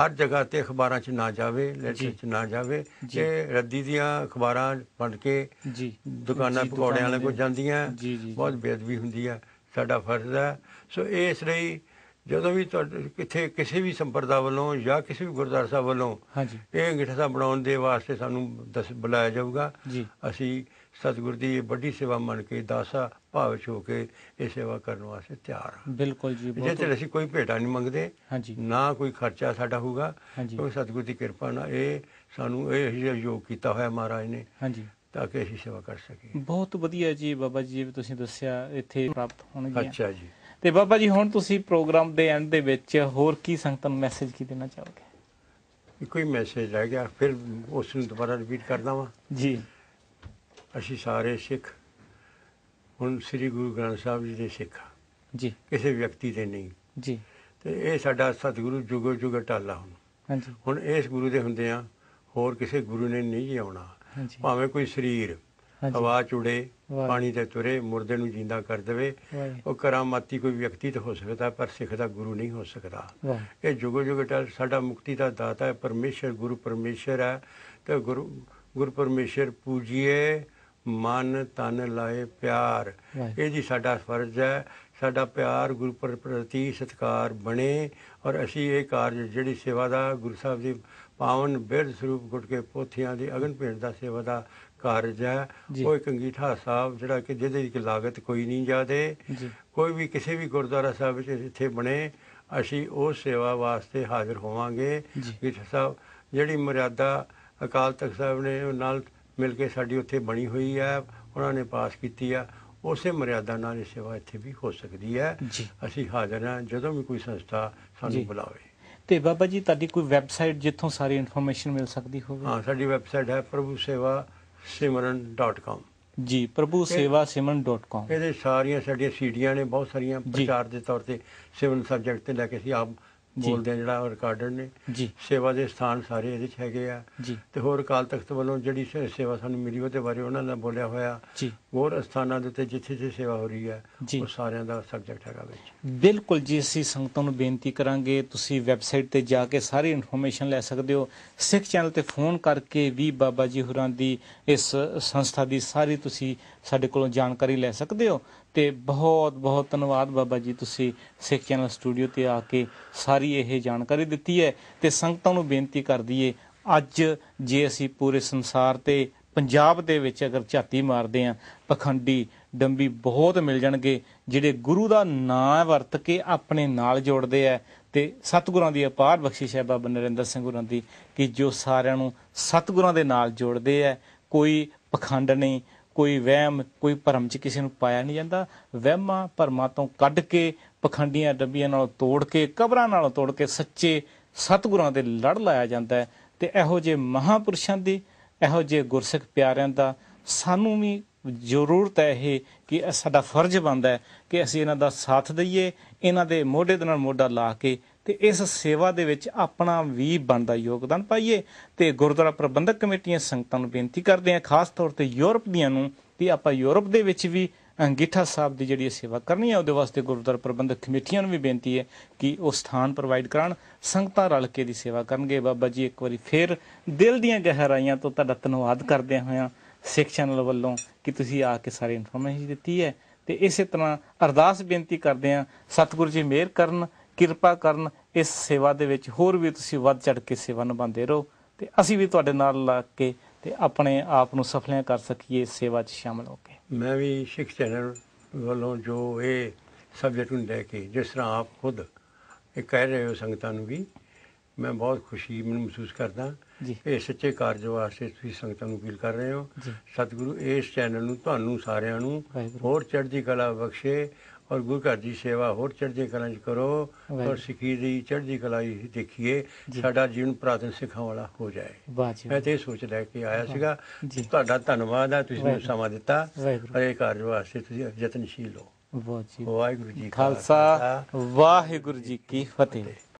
ਹਰ ਜਗ੍ਹਾ ਤੇ ਅਖਬਾਰਾਂ 'ਚ ਨਾ ਜਾਵੇ ਲੈਟਰ 'ਚ ਨਾ ਜਾਵੇ ਇਹ ਰੱਦੀ ਦੀਆਂ ਅਖਬਾਰਾਂ ਵੰਡ ਕੇ ਜੀ ਦੁਕਾਨਾਂ ਪਕੌੜਿਆਂ ਵਾਲੇ ਕੋਲ ਜਾਂਦੀਆਂ ਬਹੁਤ ਬੇਅਦਬੀ ਹੁੰਦੀ ਹੈ ਸਾਡਾ ਫਰਜ਼ ਹੈ ਸੋ ਇਸ ਲਈ ਜਦੋਂ ਵੀ ਤੁਹਾਡੇ ਕਿਥੇ ਕਿਸੇ ਵੀ ਸੰਪਰਦਾ ਵੱਲੋਂ ਜਾਂ ਕਿਸੇ ਵੀ ਗੁਰਦਾਰ ਸਾਹਿਬ ਵੱਲੋਂ ਇਹ ਅੰਗਠਾ ਬਣਾਉਣ ਦੇ ਵਾਸਤੇ ਸਾਨੂੰ ਬੁਲਾਇਆ ਜਾਊਗਾ ਅਸੀਂ ਸਤਿਗੁਰ ਦੀ ਇਹ ਵੱਡੀ ਸੇਵਾ ਮੰਨ ਕੇ ਦਾਸਾ ਭਾਵਿਸ਼ ਹੋ ਕੇ ਇਹ ਸੇਵਾ ਕਰਨ ਵਾਸਤੇ ਤਿਆਰ ਹਾਂ ਬਿਲਕੁਲ ਜੀ ਬਹੁਤ ਜੇ ਅਸੀਂ ਕੋਈ ਭੇਟਾ ਨਹੀਂ ਮੰਗਦੇ ਨਾ ਕੋਈ ਖਰਚਾ ਸਾਡਾ ਹੋਊਗਾ ਕਿਉਂਕਿ ਸਤਿਗੁਰ ਦੀ ਕਿਰਪਾ ਨਾਲ ਇਹ ਸਾਨੂੰ ਇਹ ਯੋਗ ਕੀਤਾ ਹੋਇਆ ਮਹਾਰਾਜ ਨੇ ਹਾਂਜੀ ਤਾਂ ਕਿ ਅਸੀਂ ਸੇਵਾ ਕਰ ਸਕੀਏ ਬਹੁਤ ਵਧੀਆ ਜੀ ਬਾਬਾ ਜੀ ਤੁਸੀਂ ਦੱਸਿਆ ਇੱਥੇ ਪ੍ਰਾਪਤ ਹੋਣਗੇ ਅੱਛਾ ਜੀ ਤੇ ਬਾਬਾ ਜੀ ਹੁਣ ਤੁਸੀਂ ਪ੍ਰੋਗਰਾਮ ਦੇ ਐਂਡ ਦੇ ਵਿੱਚ ਹੋਰ ਕੀ ਸੰਗਤਾਂ ਨੂੰ ਮੈਸੇਜ ਕੀ ਦੇਣਾ ਚਾਹੋਗੇ ਕੋਈ ਮੈਸੇਜ ਆ ਗਿਆ ਫਿਰ ਉਸ ਨੂੰ ਦੁਬਾਰਾ ਰਿਪੀਟ ਕਰਦਾ ਵਾਂ ਜੀ ਅਸੀਂ ਸਾਰੇ ਸਿੱਖ ਹੁਣ ਸ੍ਰੀ ਗੁਰੂ ਗ੍ਰੰਥ ਸਾਹਿਬ ਜੀ ਦੇ ਸਿੱਖ ਆ ਜੀ ਕਿਸੇ ਵਿਅਕਤੀ ਦੇ ਨਹੀਂ ਜੀ ਤੇ ਇਹ ਸਾਡਾ ਸਤਿਗੁਰੂ ਜੁਗੋ ਜੁਗ ਟਾਲਾ ਹੁਣ ਹਾਂਜੀ ਹੁਣ ਇਸ ਗੁਰੂ ਦੇ ਹੁੰਦੇ ਆ ਹੋਰ ਕਿਸੇ ਗੁਰੂ ਨੇ ਨਹੀਂ ਜੀ ਆਉਣਾ ਭਾਵੇਂ ਕੋਈ ਸਰੀਰ ਹਵਾ ਚੁੜੇ ਪਾਣੀ ਤੇ ਤੁਰੇ ਮੁਰਦੇ ਨੂੰ ਜਿੰਦਾ ਕਰ ਦੇਵੇ ਉਹ ਕਰਾਮਾਤੀ ਕੋਈ ਵਿਅਕਤੀ ਤਾਂ ਹੋ ਸਕਦਾ ਪਰ ਸਿੱਖ ਦਾ ਗੁਰੂ ਨਹੀਂ ਹੋ ਸਕਦਾ ਇਹ ਜੁਗੋ ਜੁਗ ਟਾਲ ਸਾਡਾ ਮੁਕਤੀ ਦਾ ਦਾਤਾ ਹੈ ਪਰਮੇਸ਼ਰ ਗੁਰੂ ਪਰਮੇਸ਼ਰ ਹੈ ਤੇ ਗੁਰੂ ਗੁਰ ਪਰਮੇਸ਼ਰ ਪੂਜੀਏ ਮਨ ਤਨ ਲਾਏ ਪਿਆਰ ਇਹ ਜੀ ਸਾਡਾ ਫਰਜ਼ ਹੈ ਸਾਡਾ ਪਿਆਰ ਗੁਰੂ ਪ੍ਰਤੀ ਸਤਕਾਰ ਬਣੇ ਔਰ ਅਸੀਂ ਇਹ ਕਾਰਜ ਜਿਹੜੀ ਸੇਵਾ ਦਾ ਗੁਰੂ ਸਾਹਿਬ ਦੀ ਪਾਵਨ ਬਿਰਧ ਸਰੂਪ ਗੁੱਟ ਕੇ ਪੋਥੀਆਂ ਦੀ ਅਗਨ ਭੇਟ ਦਾ ਸੇਵਾ ਦਾ ਕਾਰਜ ਹੈ ਉਹ ਇੱਕ ਅੰਗੀਠਾ ਸਾਹਿਬ ਜਿਹੜਾ ਕਿ ਜਿਹਦੇ ਵਿੱਚ ਲਾਗਤ ਕੋਈ ਨਹੀਂ ਜਾਦੇ ਕੋਈ ਵੀ ਕਿਸੇ ਵੀ ਗੁਰਦੁਆਰਾ ਸਾਹਿਬ ਵਿੱਚ ਇੱਥੇ ਬਣੇ ਅਸੀਂ ਉਹ ਸੇਵਾ ਵਾਸਤੇ ਹਾਜ਼ਰ ਹੋਵਾਂਗੇ ਅੰਗੀਠਾ ਸਾਹਿਬ ਜਿਹੜੀ ਮਰਿਆਦਾ ਅਕਾਲ ਤਖਤ ਸਾਹਿਬ ਨੇ ਨਾਲ ਮਿਲ ਕੇ ਸਾਡੀ ਉੱਥੇ ਬਣੀ ਹੋਈ ਹੈ ਉਹਨਾਂ ਨੇ ਪਾਸ ਕੀਤੀ ਆ ਉਸੇ ਮਰਿਆਦਾ ਨਾਲ ਇਹ ਸੇਵਾ ਇੱਥੇ ਵੀ ਹੋ ਸਕਦੀ ਹੈ ਅਸੀਂ ਹਾਜ਼ਰ ਹਾਂ ਜਦੋਂ ਵੀ ਕੋਈ ਸੰਸਥਾ ਸਾਨੂੰ ਬੁਲਾਵੇ ਤੇ ਬਾਬਾ ਜੀ ਤੁਹਾਡੀ ਕੋਈ ਵੈਬਸਾਈਟ ਜਿੱਥੋਂ ਸਾਰੀ ਇਨਫੋਰਮੇਸ਼ਨ ਮਿਲ ਸਕਦੀ ਹੋਵੇ ਹਾਂ ਸਾਡੀ ਵੈਬਸਾਈਟ ਹੈ ਪ੍ਰਭੂ ਸੇਵਾ simran.com ਜੀ ਪ੍ਰਭੂ ਸੇਵਾ simran.com ਇਹਦੇ ਸਾਰੀਆਂ ਸਾਡੀਆਂ ਸੀਡੀਆਂ ਨੇ ਬਹੁਤ ਸਾਰੀਆਂ ਪ੍ਰਚਾਰ ਦੇ ਤੌਰ ਤੇ ਸਿਮਰਨ ਸਬਜੈਕਟ ਤੇ ਲੈ ਕੇ ਅਸੀਂ ਆਪ ਬੋਲਦੇ ਆ ਜਿਹੜਾ ਰਿਕਾਰਡਡ ਨੇ ਜੀ ਸੇਵਾ ਦੇ ਸਥਾਨ ਸਾਰੇ ਇਹਦੇ 'ਚ ਹੈਗੇ ਆ ਤੇ ਹੋਰ ਕਾਲ ਤਖਤ ਵੱਲੋਂ ਜਿਹੜੀ ਸੇਵਾ ਸਾਨੂੰ ਮਿਲੀ ਉਹਦੇ ਬਾਰੇ ਉਹਨਾਂ ਨੇ ਬੋਲਿਆ ਹੋਇਆ ਜੀ ਹੋਰ ਸਥਾਨਾਂ ਦੇ ਉੱਤੇ ਜਿੱਥੇ ਜਿੱਥੇ ਸੇਵਾ ਹੋ ਰਹੀ ਹੈ ਉਹ ਸਾਰਿਆਂ ਦਾ ਸਬਜੈਕਟ ਹੈਗਾ ਵਿੱਚ ਬਿਲਕੁਲ ਜੀ ਅਸੀਂ ਸੰਗਤਾਂ ਨੂੰ ਬੇਨਤੀ ਕਰਾਂਗੇ ਤੁਸੀਂ ਵੈਬਸਾਈਟ ਤੇ ਜਾ ਕੇ ਸਾਰੀ ਇਨਫੋਰਮੇਸ਼ਨ ਲੈ ਸਕਦੇ ਹੋ ਸਿੱਖ ਚੈਨਲ ਤੇ ਫੋਨ ਕਰਕੇ ਵੀ ਬਾਬਾ ਜੀ ਹੁਰਾਂ ਦੀ ਇਸ ਸੰਸਥਾ ਦੀ ਸਾਰੀ ਤੁਸੀਂ ਸਾਡੇ ਕੋਲੋਂ ਜਾਣਕਾਰੀ ਲੈ ਸਕਦੇ ਹੋ ਤੇ ਬਹੁਤ ਬਹੁਤ ਧੰਨਵਾਦ ਬਾਬਾ ਜੀ ਤੁਸੀਂ ਸਿੱਖ ਚੈਨਲ ਸਟੂਡੀਓ ਤੇ ਆ ਕੇ ਸਾਰੀ ਇਹ ਜਾਣਕਾਰੀ ਦਿੱਤੀ ਹੈ ਤੇ ਸੰਗਤਾਂ ਨੂੰ ਬੇਨਤੀ ਕਰਦੀ ਏ ਅੱਜ ਜੇ ਅਸੀਂ ਪੂਰੇ ਸੰਸਾਰ ਤੇ ਪੰਜਾਬ ਦੇ ਵਿੱਚ ਅਗਰ ਝਾਤੀ ਮਾਰਦੇ ਆ ਪਖੰਡੀ ਡੰਬੀ ਬਹੁਤ ਮਿਲ ਜਾਣਗੇ ਜਿਹੜੇ ਗੁਰੂ ਦਾ ਨਾਮ ਵਰਤ ਕੇ ਆਪਣੇ ਨਾਲ ਜੋੜਦੇ ਆ ਤੇ ਸਤਿਗੁਰਾਂ ਦੀ ਅਪਾਰ ਬਖਸ਼ਿਸ਼ ਹੈ ਬਾਬਾ ਨਰਿੰਦਰ ਸਿੰਘ ਗੁਰਾਂ ਦੀ ਕਿ ਜੋ ਸਾਰਿਆਂ ਨੂੰ ਸਤਿਗੁਰਾਂ ਦੇ ਨਾਲ ਜੋੜਦੇ ਆ ਕੋਈ ਪਖੰਡ ਨਹੀਂ ਕੋਈ ਵਹਿਮ ਕੋਈ ਭਰਮ 'ਚ ਕਿਸੇ ਨੂੰ ਪਾਇਆ ਨਹੀਂ ਜਾਂਦਾ ਵਹਿਮਾਂ ਭਰਮਾਂ ਤੋਂ ਕੱਢ ਕੇ ਪਖੰਡੀਆਂ ਡੱਬੀਆਂ ਨਾਲ ਤੋੜ ਕੇ ਕਬਰਾਂ ਨਾਲ ਤੋੜ ਕੇ ਸੱਚੇ ਸਤਗੁਰਾਂ ਦੇ ਲੜ ਲਾਇਆ ਜਾਂਦਾ ਹੈ ਤੇ ਇਹੋ ਜੇ ਮਹਾਪੁਰਸ਼ਾਂ ਦੀ ਇਹੋ ਜੇ ਗੁਰਸਿੱਖ ਪਿਆਰਿਆਂ ਦਾ ਸਾਨੂੰ ਵੀ ਜ਼ਰੂਰਤ ਹੈ ਇਹ ਕਿ ਸਾਡਾ ਫਰਜ਼ ਬਣਦਾ ਹੈ ਕਿ ਅਸੀਂ ਇਹਨਾਂ ਦਾ ਸਾਥ ਦਈਏ ਇਹਨਾਂ ਦੇ ਮੋਢੇ ਦੇ ਨਾਲ ਮੋਢਾ ਲਾ ਕੇ ਤੇ ਇਸ ਸੇਵਾ ਦੇ ਵਿੱਚ ਆਪਣਾ ਵੀ ਬਣਦਾ ਯੋਗਦਾਨ ਪਾਈਏ ਤੇ ਗੁਰਦੁਆਰਾ ਪ੍ਰਬੰਧਕ ਕਮੇਟੀਆਂ ਸੰਗਤਾਂ ਨੂੰ ਬੇਨਤੀ ਕਰਦੇ ਆਂ ਖਾਸ ਤੌਰ ਤੇ ਯੂਰਪ ਦੀਆਂ ਨੂੰ ਕਿ ਆਪਾਂ ਯੂਰਪ ਦੇ ਵਿੱਚ ਵੀ ਅੰਗੀਠਾ ਸਾਹਿਬ ਦੀ ਜਿਹੜੀ ਸੇਵਾ ਕਰਨੀ ਹੈ ਉਹਦੇ ਵਾਸਤੇ ਗੁਰਦੁਆਰਾ ਪ੍ਰਬੰਧਕ ਕਮੇਟੀਆਂ ਨੂੰ ਵੀ ਬੇਨਤੀ ਹੈ ਕਿ ਉਹ ਸਥਾਨ ਪ੍ਰੋਵਾਈਡ ਕਰਨ ਸੰਗਤਾਂ ਰਲ ਕੇ ਦੀ ਸੇਵਾ ਕਰਨਗੇ ਬਾਬਾ ਜੀ ਇੱਕ ਵਾਰੀ ਫੇਰ ਦਿਲ ਦੀਆਂ ਗਹਿਰਾਈਆਂ ਤੋਂ ਤੁਹਾਡਾ ਧੰਨਵਾਦ ਕਰਦੇ ਹੋਇਆ ਸਿੱਖ ਚੈਨਲ ਵੱਲੋਂ ਕਿ ਤੁਸੀਂ ਆ ਕੇ ਸਾਰੀ ਇਨਫੋਰਮੇਸ਼ਨ ਦਿੱਤੀ ਹੈ ਤੇ ਇਸੇ ਤਰ੍ਹਾਂ ਅਰਦਾਸ ਬੇਨਤੀ ਕਰਦੇ ਹਾਂ ਸਤਿਗੁਰੂ ਜੀ ਮਿਹਰ ਕਰਨ ਕਿਰਪਾ ਕਰਨ ਇਸ ਸੇਵਾ ਦੇ ਵਿੱਚ ਹੋਰ ਵੀ ਤੁਸੀਂ ਵੱਧ ਚੜ ਕੇ ਸੇਵਾ ਨਿਭਾਉਂਦੇ ਰਹੋ ਤੇ ਅਸੀਂ ਵੀ ਤੁਹਾਡੇ ਨਾਲ ਲੱਗ ਕੇ ਤੇ ਆਪਣੇ ਆਪ ਨੂੰ ਸਫਲਿਆ ਕਰ ਸਕੀਏ ਇਸ ਸੇਵਾ 'ਚ ਸ਼ਾਮਲ ਹੋ ਕੇ ਮੈਂ ਵੀ ਸਿੱਖ ਚੈਨਲ ਵੱਲੋਂ ਜੋ ਇਹ ਸਬਜੈਕਟ ਨੂੰ ਲੈ ਕੇ ਜਿਸ ਤਰ੍ਹਾਂ ਆਪ ਖੁਦ ਇਹ ਕਹਿ ਰਹੇ ਹੋ ਸੰਗਤਾਂ ਨੂੰ ਵੀ ਮੈਂ ਬਹੁਤ ਖੁਸ਼ੀ ਮੈਨੂੰ ਮਹਿਸੂਸ ਕਰਦਾ ਇਹ ਸੱਚੇ ਕਾਰਜ ਵਾਸਤੇ ਤੁਸੀਂ ਸੰਗਤਾਂ ਨੂੰ ਅਪੀਲ ਕਰ ਰਹੇ ਹੋ ਸਤਿਗੁਰੂ ਇਸ ਚੈਨਲ ਨੂੰ ਤੁਹਾਨੂੰ ਸਾਰਿਆਂ ਨੂੰ ਹੋਰ ਚੜ੍ਹਦੀ ਕਲਾ ਬਖਸ਼ੇ ਔਰ ਗੁਰੂ ਘਰ ਦੀ ਸੇਵਾ ਹੋਰ ਚੜ੍ਹਦੀ ਕਲਾਂ 'ਚ ਕਰੋ ਔਰ ਸਿੱਖੀ ਦੀ ਚੜ੍ਹਦੀ ਕਲਾ ਹੀ ਦੇਖੀਏ ਸਾਡਾ ਜੀਵਨ ਪ੍ਰਾਤਨ ਸਿੱਖਾਂ ਵਾਲਾ ਹੋ ਜਾਏ ਮੈਂ ਤੇ ਸੋਚ ਲੈ ਕੇ ਆਇਆ ਸੀਗਾ ਤੁਹਾਡਾ ਧੰਨਵਾਦ ਆ ਤੁਸੀਂ ਮੈਨੂੰ ਸਮਾਂ ਦਿੱਤਾ ਔਰ ਇਹ ਕਾਰਜ ਵਾਸਤੇ ਤੁਸੀਂ ਯਤਨਸ਼ੀਲ ਹੋ ਵਾਹਿਗੁਰੂ ਜੀ ਖਾਲਸਾ ਵਾਹਿਗੁਰੂ ਜੀ ਕੀ ਫਤਿਹ